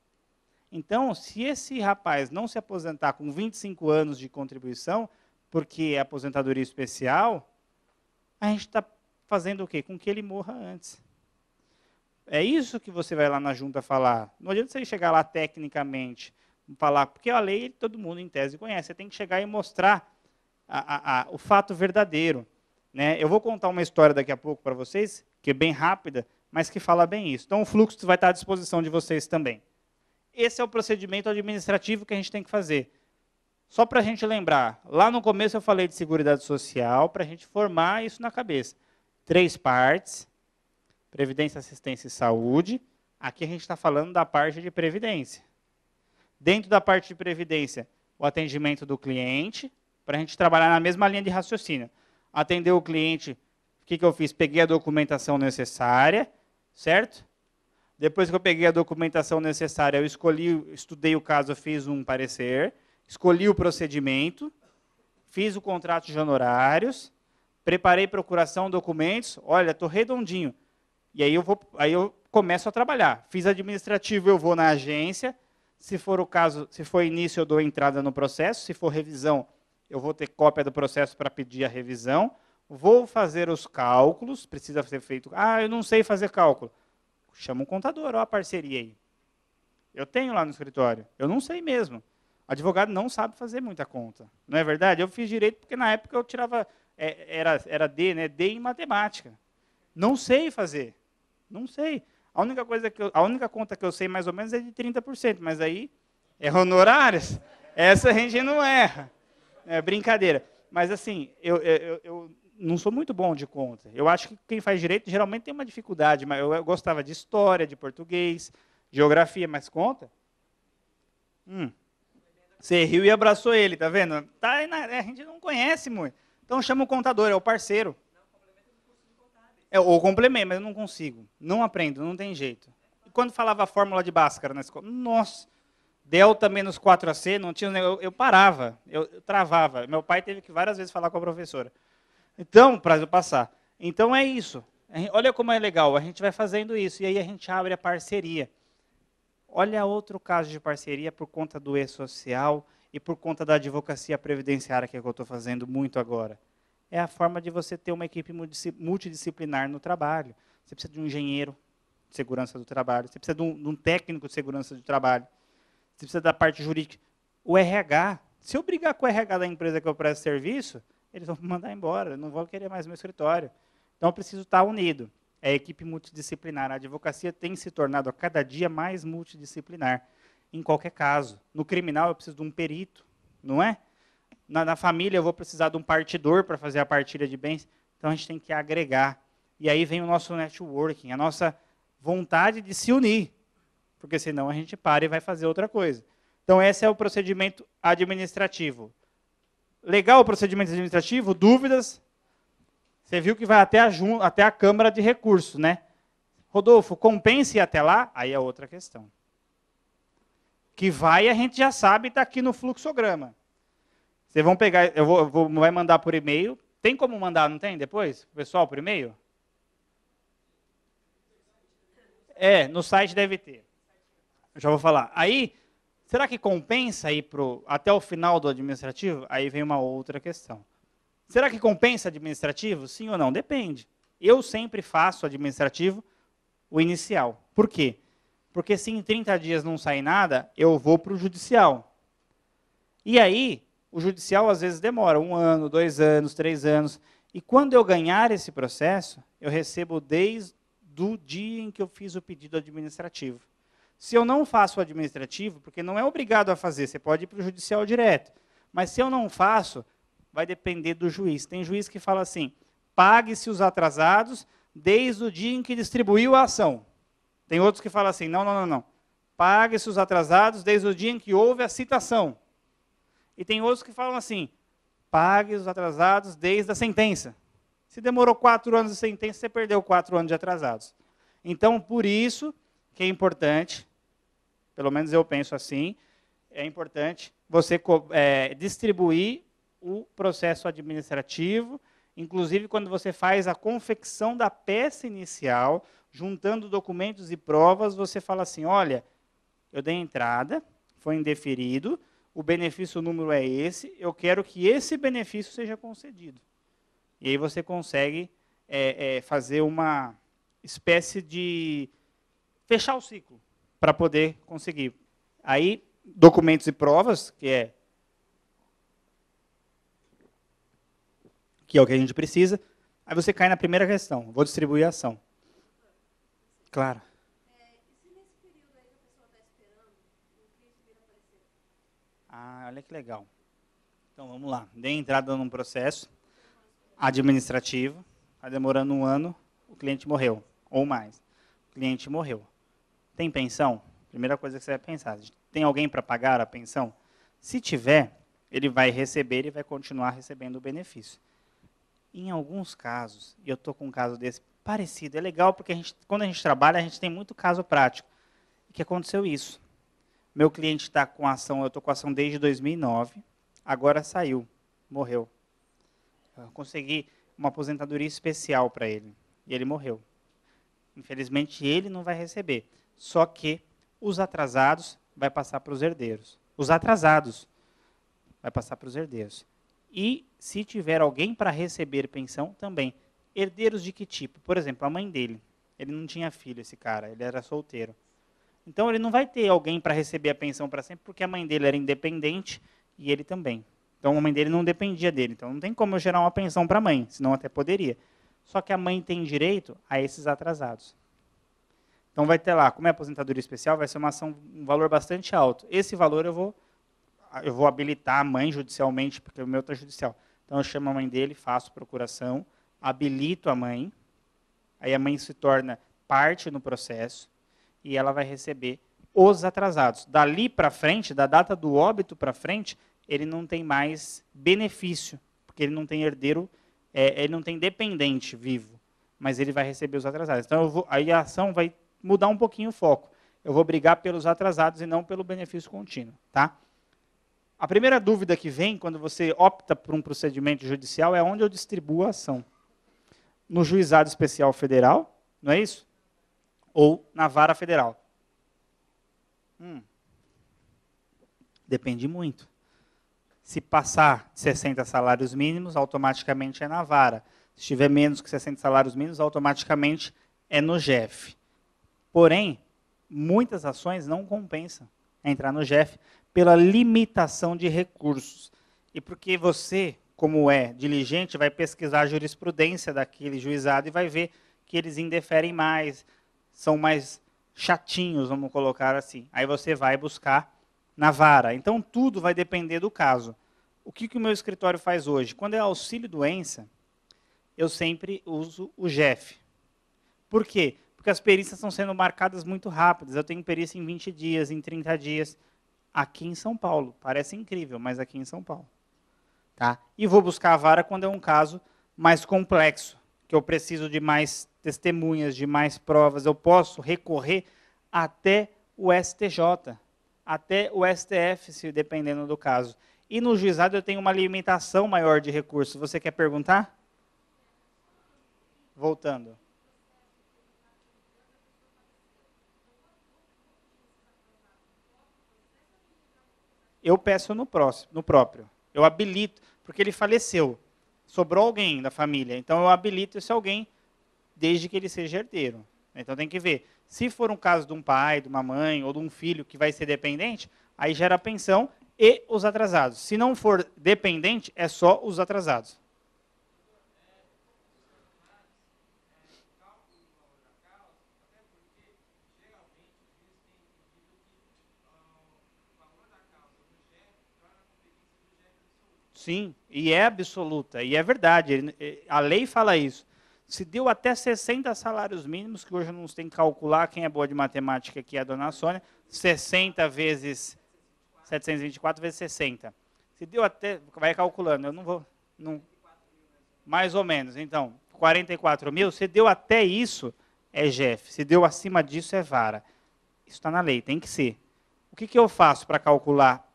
Então, se esse rapaz não se aposentar com 25 anos de contribuição, porque é aposentadoria especial, a gente está fazendo o quê? Com que ele morra antes. É isso que você vai lá na junta falar. Não adianta você chegar lá tecnicamente, falar, porque a lei todo mundo em tese conhece. Você tem que chegar e mostrar a, a, a, o fato verdadeiro. Né? Eu vou contar uma história daqui a pouco para vocês, que é bem rápida, mas que fala bem isso. Então o fluxo vai estar à disposição de vocês também. Esse é o procedimento administrativo que a gente tem que fazer. Só para a gente lembrar, lá no começo eu falei de Seguridade Social, para a gente formar isso na cabeça. Três partes, Previdência, Assistência e Saúde. Aqui a gente está falando da parte de previdência. Dentro da parte de previdência, o atendimento do cliente, para a gente trabalhar na mesma linha de raciocínio. Atender o cliente, o que, que eu fiz? Peguei a documentação necessária, certo? Depois que eu peguei a documentação necessária, eu escolhi, estudei o caso, fiz um parecer, escolhi o procedimento, fiz o contrato de honorários, preparei procuração, documentos. Olha, estou redondinho. E aí eu, vou, aí eu começo a trabalhar. Fiz administrativo, eu vou na agência. Se for o caso, se for início, eu dou entrada no processo. Se for revisão, eu vou ter cópia do processo para pedir a revisão. Vou fazer os cálculos, precisa ser feito. Ah, eu não sei fazer cálculo. Chama um contador, ó, a parceria aí. Eu tenho lá no escritório. Eu não sei mesmo. Advogado não sabe fazer muita conta. Não é verdade? Eu fiz direito porque na época eu tirava. É, era, era D, né? D em matemática. Não sei fazer. Não sei. A única coisa que eu, a única conta que eu sei mais ou menos é de 30%, mas aí é honorários. Essa a gente não erra. É brincadeira. Mas assim, eu, eu, eu não sou muito bom de conta. Eu acho que quem faz direito geralmente tem uma dificuldade, mas eu gostava de história, de português, geografia, mas conta. Hum. Você riu e abraçou ele, tá vendo? Tá, a gente não conhece muito. Então chama o contador, é o parceiro. É, ou complemento, mas eu não consigo. Não aprendo, não tem jeito. E quando falava a fórmula de Bhaskara na escola, nossa, delta menos 4AC, não tinha, eu, eu parava, eu, eu, travava. Meu pai teve que várias vezes falar com a professora. Então, para eu passar. Então é isso. Olha como é legal, a gente vai fazendo isso e aí a gente abre a parceria. Olha outro caso de parceria por conta do e-social e por conta da advocacia previdenciária que, é que eu estou fazendo muito agora é a forma de você ter uma equipe multidisciplinar no trabalho. Você precisa de um engenheiro de segurança do trabalho, você precisa de um, de um técnico de segurança do trabalho, você precisa da parte jurídica. O RH, se eu brigar com o RH da empresa que eu presto serviço, eles vão me mandar embora, não vão querer mais meu escritório. Então eu preciso estar unido. É a equipe multidisciplinar. A advocacia tem se tornado a cada dia mais multidisciplinar, em qualquer caso. No criminal eu preciso de um perito, não é? na, na família eu vou precisar de um partidor para fazer a partilha de bens, então a gente tem que agregar. E aí vem o nosso networking, a nossa vontade de se unir, porque senão a gente para e vai fazer outra coisa. Então esse é o procedimento administrativo. Legal o procedimento administrativo? Dúvidas? Você viu que vai até a, até a Câmara de Recursos, né? Rodolfo, compense ir até lá? Aí é outra questão. Que vai, a gente já sabe, está aqui no fluxograma. Vocês vão pegar, eu vou, vou vai mandar por e-mail. Tem como mandar, não tem, depois? Pessoal, por e-mail? É, no site deve ter. já vou falar. Aí, será que compensa ir pro, até o final do administrativo? Aí vem uma outra questão. Será que compensa administrativo? Sim ou não? Depende. Eu sempre faço administrativo o inicial. Por quê? Porque se em 30 dias não sair nada, eu vou para o judicial. E aí, o judicial às vezes demora um ano, dois anos, três anos. E quando eu ganhar esse processo, eu recebo desde o dia em que eu fiz o pedido administrativo. Se eu não faço o administrativo, porque não é obrigado a fazer, você pode ir para o judicial direto. Mas se eu não faço, vai depender do juiz. Tem juiz que fala assim: pague-se os atrasados desde o dia em que distribuiu a ação. Tem outros que falam assim: não, não, não, não. Pague-se os atrasados desde o dia em que houve a citação. E tem outros que falam assim: pague os atrasados desde a sentença. Se demorou quatro anos de sentença, você perdeu quatro anos de atrasados. Então, por isso que é importante, pelo menos eu penso assim, é importante você é, distribuir o processo administrativo, inclusive quando você faz a confecção da peça inicial, juntando documentos e provas, você fala assim: olha, eu dei entrada, foi indeferido, o benefício o número é esse, eu quero que esse benefício seja concedido. E aí você consegue é, é, fazer uma espécie de fechar o ciclo para poder conseguir. Aí, documentos e provas, que é que é o que a gente precisa. Aí você cai na primeira questão, vou distribuir a ação. Claro. Olha que legal. Então vamos lá. Dei entrada num processo administrativo, está demorando um ano, o cliente morreu, ou mais. O cliente morreu. Tem pensão? Primeira coisa que você vai pensar. Tem alguém para pagar a pensão? Se tiver, ele vai receber e vai continuar recebendo o benefício. Em alguns casos, e eu estou com um caso desse parecido, é legal porque a gente, quando a gente trabalha, a gente tem muito caso prático. E que aconteceu isso. Meu cliente está com ação, eu estou com ação desde 2009, agora saiu, morreu. Eu consegui uma aposentadoria especial para ele e ele morreu. Infelizmente, ele não vai receber. Só que os atrasados vai passar para os herdeiros. Os atrasados vai passar para os herdeiros. E se tiver alguém para receber pensão, também. Herdeiros de que tipo? Por exemplo, a mãe dele. Ele não tinha filho, esse cara, ele era solteiro. Então ele não vai ter alguém para receber a pensão para sempre, porque a mãe dele era independente e ele também. Então a mãe dele não dependia dele. Então não tem como eu gerar uma pensão para a mãe, senão até poderia. Só que a mãe tem direito a esses atrasados. Então vai ter lá, como é aposentadoria especial, vai ser uma ação, um valor bastante alto. Esse valor eu vou eu vou habilitar a mãe judicialmente, porque o meu está judicial. Então eu chamo a mãe dele, faço procuração, habilito a mãe, aí a mãe se torna parte no processo, e ela vai receber os atrasados. Dali para frente, da data do óbito para frente, ele não tem mais benefício, porque ele não tem herdeiro, é, ele não tem dependente vivo, mas ele vai receber os atrasados. Então, vou, aí a ação vai mudar um pouquinho o foco. Eu vou brigar pelos atrasados e não pelo benefício contínuo, tá? A primeira dúvida que vem quando você opta por um procedimento judicial é onde eu distribuo a ação. No juizado especial federal, não é isso? ou na vara federal. Hum. Depende muito. Se passar de 60 salários mínimos, automaticamente é na vara. Se tiver menos que 60 salários mínimos, automaticamente é no GEF. Porém, muitas ações não compensam entrar no GEF pela limitação de recursos. E porque você, como é diligente, vai pesquisar a jurisprudência daquele juizado e vai ver que eles indeferem mais, são mais chatinhos, vamos colocar assim. Aí você vai buscar na vara. Então tudo vai depender do caso. O que, que o meu escritório faz hoje? Quando é auxílio doença, eu sempre uso o GEF. Por quê? Porque as perícias estão sendo marcadas muito rápidas. Eu tenho perícia em 20 dias, em 30 dias, aqui em São Paulo. Parece incrível, mas aqui em São Paulo. Tá? E vou buscar a vara quando é um caso mais complexo que eu preciso de mais testemunhas, de mais provas, eu posso recorrer até o STJ, até o STF, se dependendo do caso. E no juizado eu tenho uma limitação maior de recursos. Você quer perguntar? Voltando. Eu peço no, próximo, no próprio. Eu habilito, porque ele faleceu sobrou alguém da família, então eu habilito esse alguém desde que ele seja herdeiro. Então tem que ver. Se for um caso de um pai, de uma mãe ou de um filho que vai ser dependente, aí gera a pensão e os atrasados. Se não for dependente, é só os atrasados. Sim, e é absoluta, e é verdade. Eh, a lei fala isso. Se deu até 60 salários mínimos, que hoje não tem que calcular, quem é boa de matemática aqui é a dona Sônia, 60 vezes 724 vezes 60. Se deu até, vai calculando, eu não vou, não, mais ou menos, então, 44 mil, se deu até isso, é jeff se deu acima disso, é VARA. Isso está na lei, tem que ser. O que, que eu faço para calcular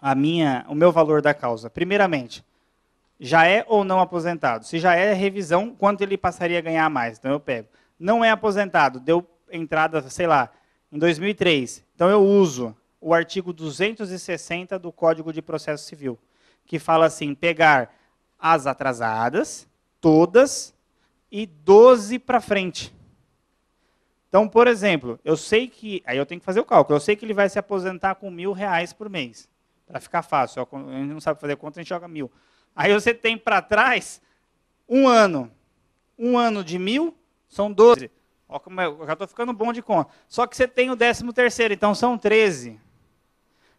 a minha, o meu valor da causa? Primeiramente, já é ou não aposentado? Se já é, é revisão, quanto ele passaria a ganhar mais? Então eu pego. Não é aposentado, deu entrada, sei lá, em 2003. Então eu uso o artigo 260 do Código de Processo Civil, que fala assim: pegar as atrasadas, todas, e 12 para frente. Então, por exemplo, eu sei que. Aí eu tenho que fazer o cálculo. Eu sei que ele vai se aposentar com mil reais por mês para ficar fácil. A gente não sabe fazer conta, a gente joga mil. Aí você tem para trás um ano. Um ano de mil são 12. Ó, como é, eu já estou ficando bom de conta. Só que você tem o décimo terceiro, então são 13.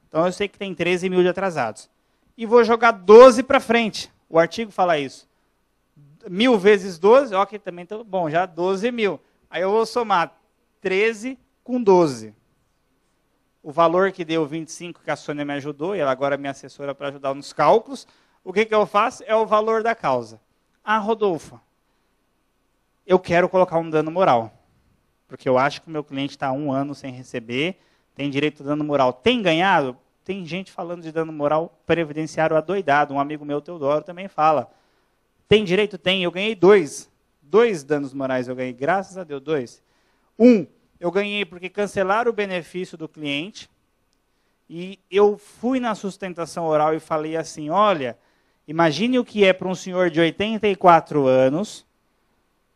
Então eu sei que tem 13 mil de atrasados. E vou jogar 12 para frente. O artigo fala isso. Mil vezes 12, ok, também estou tá bom, já 12 mil. Aí eu vou somar 13 com 12 o valor que deu 25 que a Sônia me ajudou, e ela agora é minha assessora para ajudar nos cálculos, o que, que eu faço? É o valor da causa. Ah, Rodolfo, eu quero colocar um dano moral, porque eu acho que o meu cliente está um ano sem receber, tem direito a dano moral. Tem ganhado? Tem gente falando de dano moral previdenciário adoidado, um amigo meu, Teodoro, também fala. Tem direito? Tem, eu ganhei dois. Dois danos morais eu ganhei, graças a Deus, dois. Um, eu ganhei porque cancelaram o benefício do cliente e eu fui na sustentação oral e falei assim: olha, imagine o que é para um senhor de 84 anos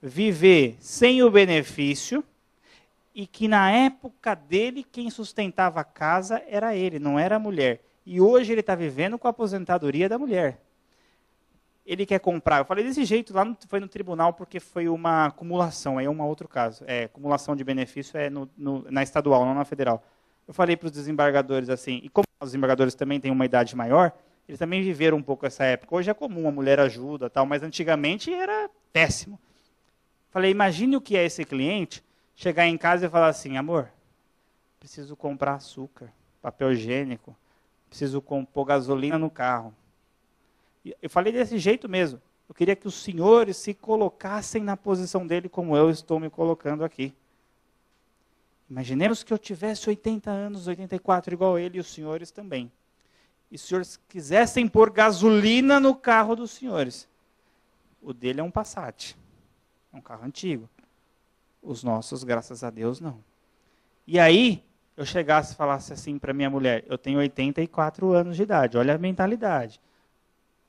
viver sem o benefício e que na época dele quem sustentava a casa era ele, não era a mulher. E hoje ele está vivendo com a aposentadoria da mulher ele quer comprar. Eu falei desse jeito, lá no, foi no tribunal porque foi uma acumulação, aí é um outro caso. É, acumulação de benefício é no, no, na estadual, não na federal. Eu falei para os desembargadores assim, e como os desembargadores também têm uma idade maior, eles também viveram um pouco essa época. Hoje é comum, a mulher ajuda, tal, mas antigamente era péssimo. Falei, imagine o que é esse cliente chegar em casa e falar assim, amor, preciso comprar açúcar, papel higiênico, preciso pôr gasolina no carro, eu falei desse jeito mesmo. Eu queria que os senhores se colocassem na posição dele como eu estou me colocando aqui. Imaginemos que eu tivesse 80 anos, 84 igual ele e os senhores também. E os senhores quisessem pôr gasolina no carro dos senhores. O dele é um Passat. É um carro antigo. Os nossos, graças a Deus, não. E aí, eu chegasse e falasse assim para minha mulher: Eu tenho 84 anos de idade, olha a mentalidade.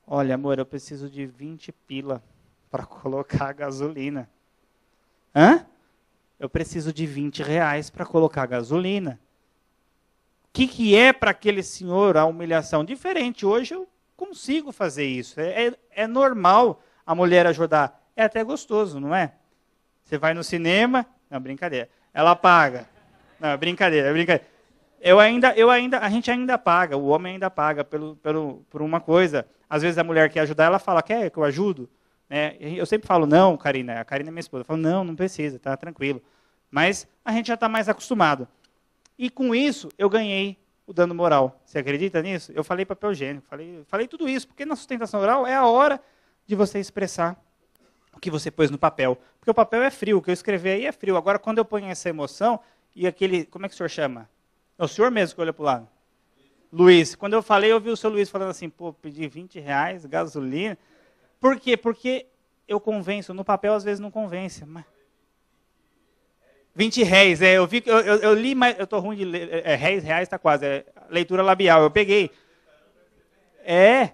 Olha, amor, eu preciso de 20 pila para colocar a gasolina. Hã? Eu preciso de 20 reais para colocar a gasolina. O que, que é para aquele senhor a humilhação? Diferente, hoje eu consigo fazer isso. É, é, é normal a mulher ajudar. É até gostoso, não é? Você vai no cinema. Não, brincadeira. Ela paga. Não, é brincadeira, é brincadeira. Eu ainda, eu ainda, a gente ainda paga, o homem ainda paga pelo, pelo, por uma coisa. Às vezes a mulher quer ajudar, ela fala, quer que eu ajudo? né? eu sempre falo, não, Karina, a Karina é minha esposa. Eu falo, não, não precisa, tá tranquilo. Mas a gente já está mais acostumado. E com isso, eu ganhei o dano moral. Você acredita nisso? Eu falei papel higiênico, falei, falei tudo isso, porque na sustentação oral é a hora de você expressar o que você pôs no papel. Porque o papel é frio, o que eu escrevi aí é frio. Agora, quando eu ponho essa emoção e aquele. Como é que o senhor chama? É o senhor mesmo que olha para o lado. Luiz. Quando eu falei, eu vi o seu Luiz falando assim, pô, pedi 20 reais, gasolina. Por quê? Porque eu convenço. No papel, às vezes, não convence. Mas... 20 réis, é, eu, vi, eu, eu, eu li, mas eu tô ruim de ler, é, réis, reais tá quase, é, leitura labial, eu peguei. É,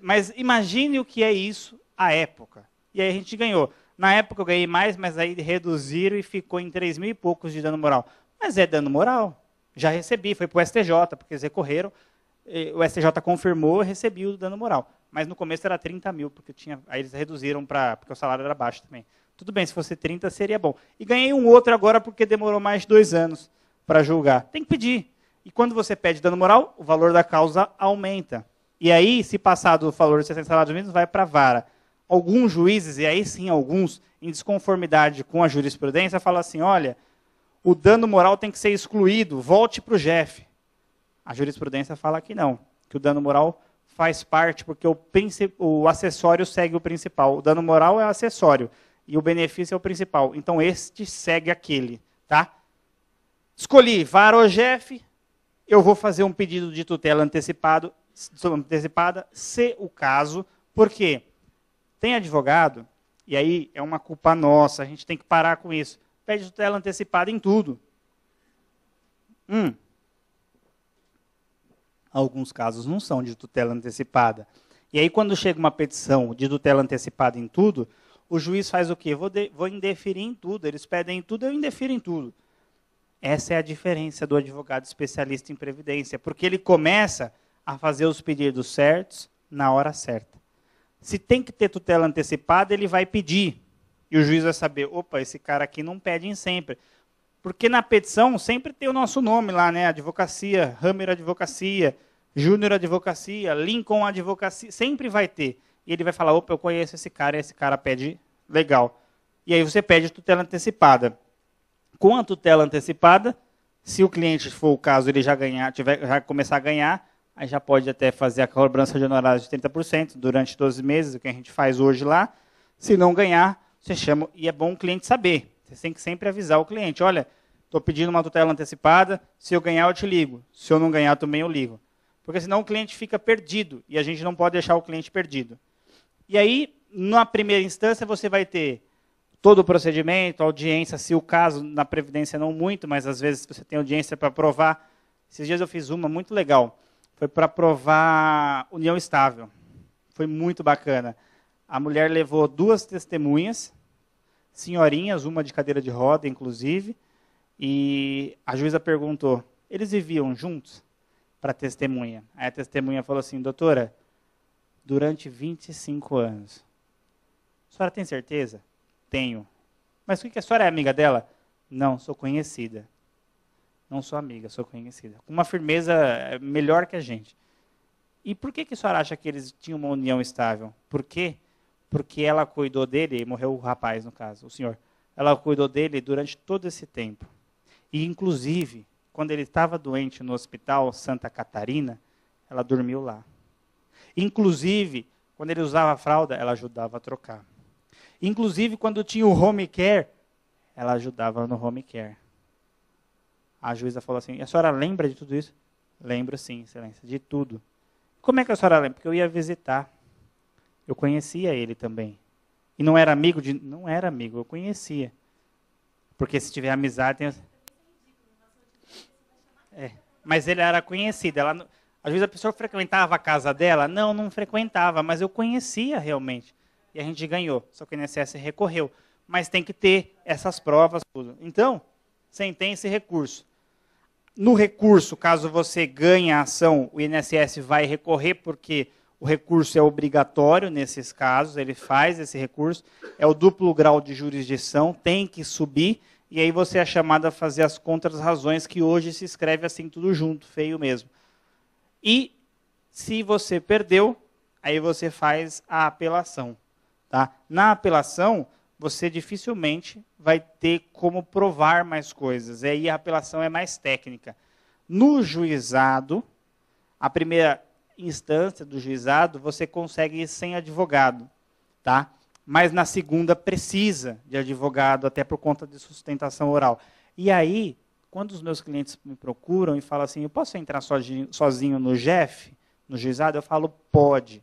mas imagine o que é isso à época. E aí a gente ganhou. Na época eu ganhei mais, mas aí reduziram e ficou em 3 mil e poucos de dano moral. Mas é dano moral. Já recebi, foi para o STJ, porque eles recorreram. O STJ confirmou, recebi o dano moral. Mas no começo era 30 mil, porque tinha, aí eles reduziram para porque o salário era baixo também. Tudo bem, se fosse 30 seria bom. E ganhei um outro agora porque demorou mais de dois anos para julgar. Tem que pedir. E quando você pede dano moral, o valor da causa aumenta. E aí, se passar do valor de 60 salários mínimos, vai para a vara. Alguns juízes, e aí sim alguns, em desconformidade com a jurisprudência, falam assim, olha, o dano moral tem que ser excluído, volte para o Jeff. A jurisprudência fala que não, que o dano moral faz parte, porque o, o acessório segue o principal. O dano moral é acessório e o benefício é o principal. Então, este segue aquele. Tá? Escolhi VAR ou Jeff, eu vou fazer um pedido de tutela antecipado, antecipada, se o caso, porque tem advogado, e aí é uma culpa nossa, a gente tem que parar com isso pede tutela antecipada em tudo. Hum. Alguns casos não são de tutela antecipada. E aí, quando chega uma petição de tutela antecipada em tudo, o juiz faz o quê? Vou, de, vou indeferir em tudo. Eles pedem em tudo, eu indefiro em tudo. Essa é a diferença do advogado especialista em previdência, porque ele começa a fazer os pedidos certos na hora certa. Se tem que ter tutela antecipada, ele vai pedir. E o juiz vai saber, opa, esse cara aqui não pede em sempre. Porque na petição sempre tem o nosso nome lá, né? Advocacia, Hammer Advocacia, Júnior Advocacia, Lincoln Advocacia, sempre vai ter. E ele vai falar, opa, eu conheço esse cara, esse cara pede legal. E aí você pede tutela antecipada. Com a tutela antecipada, se o cliente for o caso, ele já ganhar, tiver, já começar a ganhar, aí já pode até fazer a cobrança de honorários de 30% durante 12 meses, o que a gente faz hoje lá. Se não ganhar, você chama, e é bom o cliente saber. Você tem que sempre avisar o cliente, olha, estou pedindo uma tutela antecipada, se eu ganhar eu te ligo, se eu não ganhar também eu ligo. Porque senão o cliente fica perdido, e a gente não pode deixar o cliente perdido. E aí, na primeira instância, você vai ter todo o procedimento, audiência, se o caso na Previdência não muito, mas às vezes você tem audiência para provar. Esses dias eu fiz uma muito legal. Foi para provar união estável. Foi muito bacana. A mulher levou duas testemunhas, senhorinhas, uma de cadeira de roda, inclusive, e a juíza perguntou: eles viviam juntos? Para a testemunha. Aí a testemunha falou assim: doutora, durante 25 anos. A senhora tem certeza? Tenho. Mas o que a senhora é amiga dela? Não, sou conhecida. Não sou amiga, sou conhecida. Com uma firmeza eh, melhor que a gente. E por que, que a senhora acha que eles tinham uma união estável? Por Porque porque ela cuidou dele, morreu o rapaz no caso, o senhor. Ela cuidou dele durante todo esse tempo. E inclusive, quando ele estava doente no hospital Santa Catarina, ela dormiu lá. Inclusive, quando ele usava fralda, ela ajudava a trocar. Inclusive, quando tinha o home care, ela ajudava no home care. A juíza falou assim: a senhora lembra de tudo isso? Lembro sim, excelência, de tudo. Como é que a senhora lembra? Porque eu ia visitar. Eu conhecia ele também. E não era amigo de. Não era amigo, eu conhecia. Porque se tiver amizade. Tem... É. Mas ele era conhecido. Ela... Às vezes a pessoa frequentava a casa dela. Não, não frequentava, mas eu conhecia realmente. E a gente ganhou. Só que o INSS recorreu. Mas tem que ter essas provas. Tudo. Então, sem tem esse recurso. No recurso, caso você ganhe a ação, o INSS vai recorrer porque o recurso é obrigatório nesses casos, ele faz esse recurso, é o duplo grau de jurisdição, tem que subir, e aí você é chamado a fazer as contras razões que hoje se escreve assim tudo junto, feio mesmo. E se você perdeu, aí você faz a apelação. Tá? Na apelação, você dificilmente vai ter como provar mais coisas. E aí a apelação é mais técnica. No juizado, a primeira instância do juizado, você consegue ir sem advogado, tá? Mas na segunda precisa de advogado, até por conta de sustentação oral. E aí, quando os meus clientes me procuram e falam assim, eu posso entrar sozinho, no Jeff, no juizado? Eu falo, pode.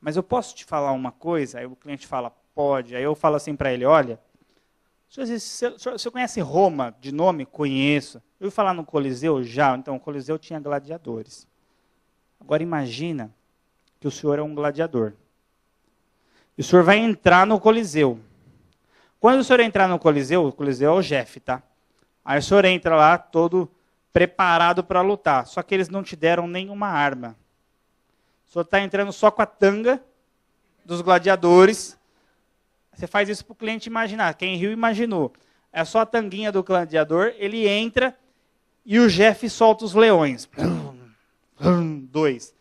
Mas eu posso te falar uma coisa? Aí o cliente fala, pode. Aí eu falo assim para ele, olha, você conhece Roma de nome? Conheço. Eu ia falar no Coliseu? Já. Então, o Coliseu tinha gladiadores. Agora imagina que o senhor é um gladiador. E o senhor vai entrar no Coliseu. Quando o senhor entrar no Coliseu, o Coliseu é o jefe, tá? Aí o senhor entra lá todo preparado para lutar. Só que eles não te deram nenhuma arma. O senhor está entrando só com a tanga dos gladiadores. Você faz isso para o cliente imaginar. Quem riu imaginou. É só a tanguinha do gladiador, ele entra e o jefe solta os leões. Hum, dois.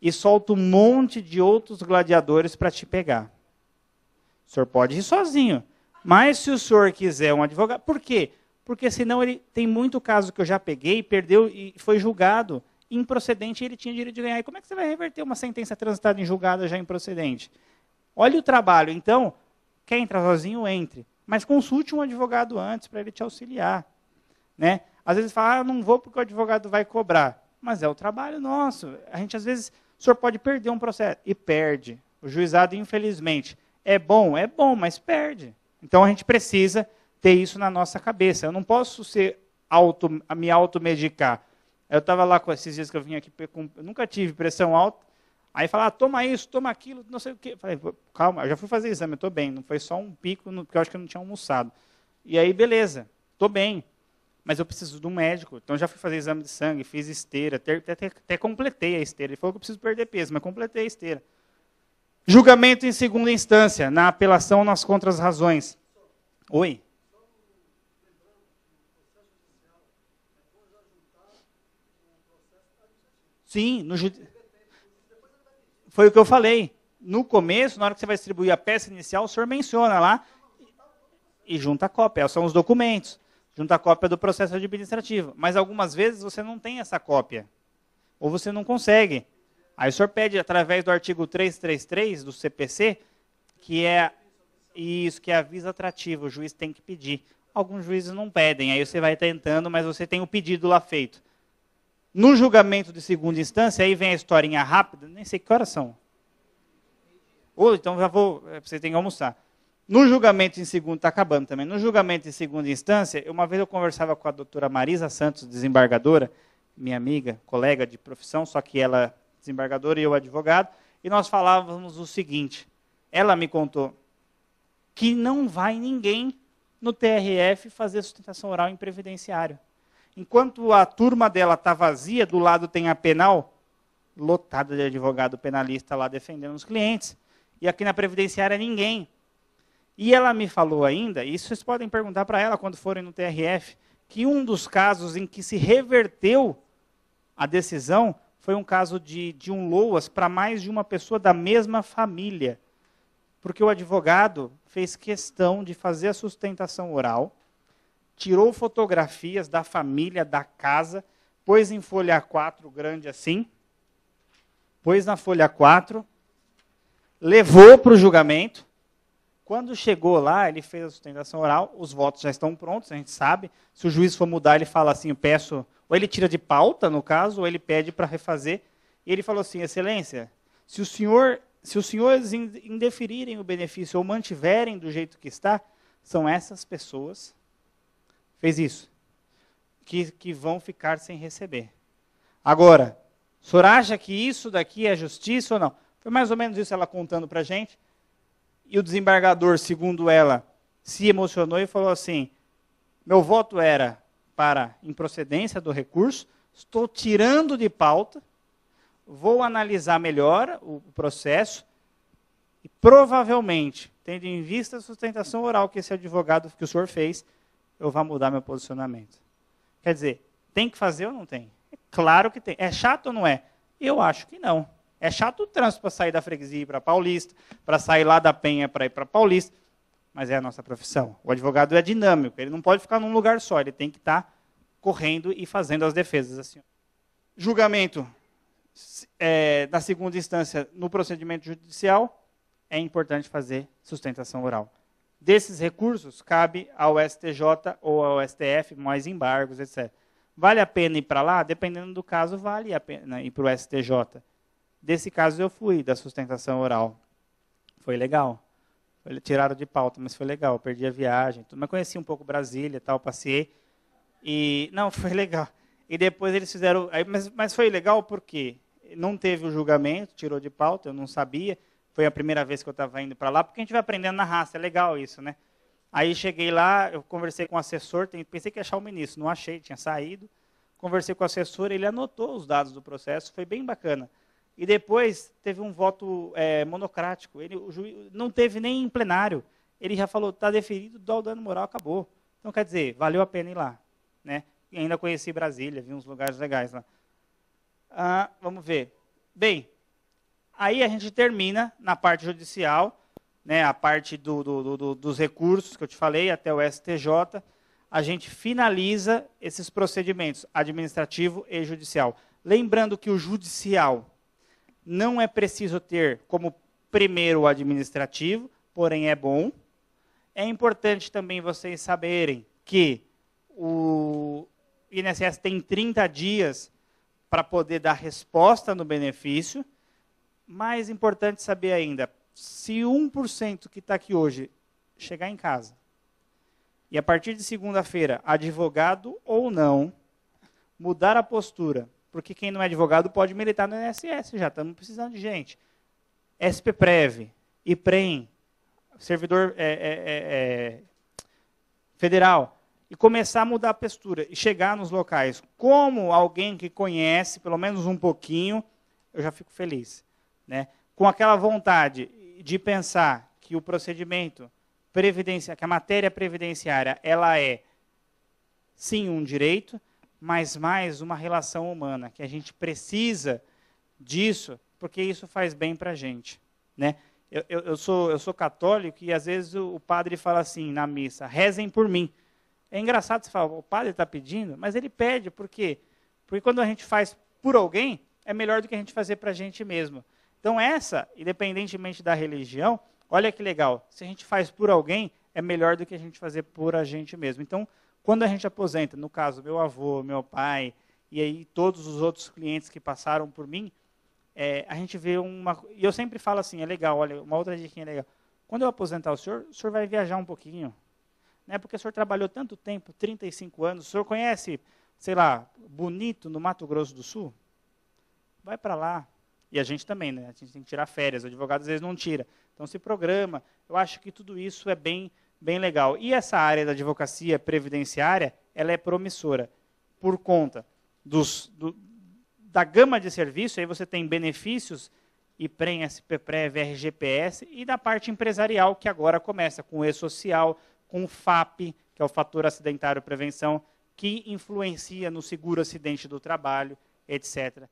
E solta um monte de outros gladiadores para te pegar. O senhor pode ir sozinho. Mas se o senhor quiser um advogado. Por quê? Porque senão ele tem muito caso que eu já peguei, perdeu e foi julgado improcedente ele tinha direito de ganhar. E como é que você vai reverter uma sentença transitada em julgada já improcedente? Olha o trabalho. Então, quer entrar sozinho, entre. Mas consulte um advogado antes para ele te auxiliar. Né? Às vezes fala, ah, não vou porque o advogado vai cobrar. Mas é o trabalho nosso. A gente às vezes, o senhor pode perder um processo e perde. O juizado, infelizmente, é bom, é bom, mas perde. Então a gente precisa ter isso na nossa cabeça. Eu não posso ser auto, me automedicar. Eu estava lá com esses dias que eu vim aqui, com, eu nunca tive pressão alta. Aí falar, ah, toma isso, toma aquilo, não sei o quê. Falei, calma, eu já fui fazer exame, estou bem. Não foi só um pico, porque eu acho que eu não tinha almoçado. E aí, beleza, estou bem mas eu preciso de um médico. Então já fui fazer exame de sangue, fiz esteira, até, até, até completei a esteira. Ele falou que eu preciso perder peso, mas completei a esteira. Julgamento em segunda instância, na apelação nas contras razões. Oi? Sim, no ju... foi o que eu falei. No começo, na hora que você vai distribuir a peça inicial, o senhor menciona lá e junta a cópia, são os documentos junta a cópia do processo administrativo. Mas algumas vezes você não tem essa cópia. Ou você não consegue. Aí o senhor pede, através do artigo 333 do CPC, que é isso, que é aviso atrativo, o juiz tem que pedir. Alguns juízes não pedem, aí você vai tentando, mas você tem o pedido lá feito. No julgamento de segunda instância, aí vem a historinha rápida, nem sei que horas são. Ou então já vou, é, você tem que almoçar. No julgamento em segundo, está acabando também, no julgamento em segunda instância, uma vez eu conversava com a doutora Marisa Santos, desembargadora, minha amiga, colega de profissão, só que ela é desembargadora e eu advogado, e nós falávamos o seguinte, ela me contou que não vai ninguém no TRF fazer sustentação oral em previdenciário. Enquanto a turma dela está vazia, do lado tem a penal, lotada de advogado penalista lá defendendo os clientes. E aqui na previdenciária ninguém. E ela me falou ainda, e isso vocês podem perguntar para ela quando forem no TRF, que um dos casos em que se reverteu a decisão foi um caso de, de um LOAS para mais de uma pessoa da mesma família. Porque o advogado fez questão de fazer a sustentação oral, tirou fotografias da família, da casa, pôs em folha 4 grande assim, pôs na folha 4, levou para o julgamento, quando chegou lá, ele fez a sustentação oral, os votos já estão prontos, a gente sabe. Se o juiz for mudar, ele fala assim: eu peço. Ou ele tira de pauta, no caso, ou ele pede para refazer. E ele falou assim: Excelência, se, o senhor, se os senhores indeferirem o benefício ou mantiverem do jeito que está, são essas pessoas, fez isso, que, que vão ficar sem receber. Agora, o senhor acha que isso daqui é justiça ou não? Foi mais ou menos isso ela contando para a gente. E o desembargador, segundo ela, se emocionou e falou assim: meu voto era para improcedência do recurso, estou tirando de pauta, vou analisar melhor o processo e provavelmente, tendo em vista a sustentação oral que esse advogado que o senhor fez, eu vou mudar meu posicionamento. Quer dizer, tem que fazer ou não tem? É claro que tem. É chato ou não é? Eu acho que não. É chato o trânsito para sair da freguesia e ir para Paulista, para sair lá da Penha para ir para Paulista, mas é a nossa profissão. O advogado é dinâmico, ele não pode ficar num lugar só, ele tem que estar tá correndo e fazendo as defesas. Assim. Julgamento é, da segunda instância no procedimento judicial, é importante fazer sustentação oral. Desses recursos, cabe ao STJ ou ao STF, mais embargos, etc. Vale a pena ir para lá? Dependendo do caso, vale a pena ir para o STJ. Desse caso eu fui, da sustentação oral. Foi legal. Tiraram de pauta, mas foi legal. Eu perdi a viagem. Tudo. Mas conheci um pouco Brasília tal, passei. E, não, foi legal. E depois eles fizeram. Aí, mas, mas foi legal porque não teve o julgamento, tirou de pauta, eu não sabia. Foi a primeira vez que eu estava indo para lá, porque a gente vai aprendendo na raça, é legal isso, né? Aí cheguei lá, eu conversei com o assessor, pensei que ia achar o ministro, não achei, tinha saído. Conversei com o assessor, ele anotou os dados do processo, foi bem bacana. E depois teve um voto é, monocrático. Ele, o juiz, não teve nem em plenário. Ele já falou, está deferido, dá o dano moral, acabou. Então, quer dizer, valeu a pena ir lá. Né? E ainda conheci Brasília, vi uns lugares legais lá. Ah, vamos ver. Bem, aí a gente termina na parte judicial, né, a parte do, do, do, dos recursos que eu te falei, até o STJ. A gente finaliza esses procedimentos administrativo e judicial. Lembrando que o judicial não é preciso ter como primeiro o administrativo, porém é bom. É importante também vocês saberem que o INSS tem 30 dias para poder dar resposta no benefício. Mais importante saber ainda, se 1% que está aqui hoje chegar em casa, e a partir de segunda-feira, advogado ou não, mudar a postura porque quem não é advogado pode militar no INSS, já estamos precisando de gente. SPPREV, IPREM, servidor é, é, é, é, federal. E começar a mudar a postura e chegar nos locais. Como alguém que conhece, pelo menos um pouquinho, eu já fico feliz. Né? Com aquela vontade de pensar que o procedimento previdência, que a matéria previdenciária, ela é sim um direito, mas mais uma relação humana, que a gente precisa disso, porque isso faz bem para a gente. Né? Eu, eu, eu, sou, eu sou católico e às vezes o, o padre fala assim na missa: rezem por mim. É engraçado você falar, o padre está pedindo, mas ele pede, por quê? Porque quando a gente faz por alguém, é melhor do que a gente fazer para a gente mesmo. Então, essa, independentemente da religião, olha que legal, se a gente faz por alguém, é melhor do que a gente fazer por a gente mesmo. Então, quando a gente aposenta, no caso, meu avô, meu pai, e aí todos os outros clientes que passaram por mim, é, a gente vê uma. E eu sempre falo assim: é legal, olha, uma outra dica é legal. Quando eu aposentar o senhor, o senhor vai viajar um pouquinho. Né? Porque o senhor trabalhou tanto tempo 35 anos. O senhor conhece, sei lá, Bonito, no Mato Grosso do Sul? Vai para lá. E a gente também, né? A gente tem que tirar férias. O advogado às vezes não tira. Então se programa. Eu acho que tudo isso é bem bem legal. E essa área da advocacia previdenciária, ela é promissora por conta dos, do, da gama de serviço, aí você tem benefícios IPREM, SPPREV, RGPS e da parte empresarial que agora começa com o E-Social, com o FAP, que é o fator acidentário prevenção, que influencia no seguro acidente do trabalho, etc.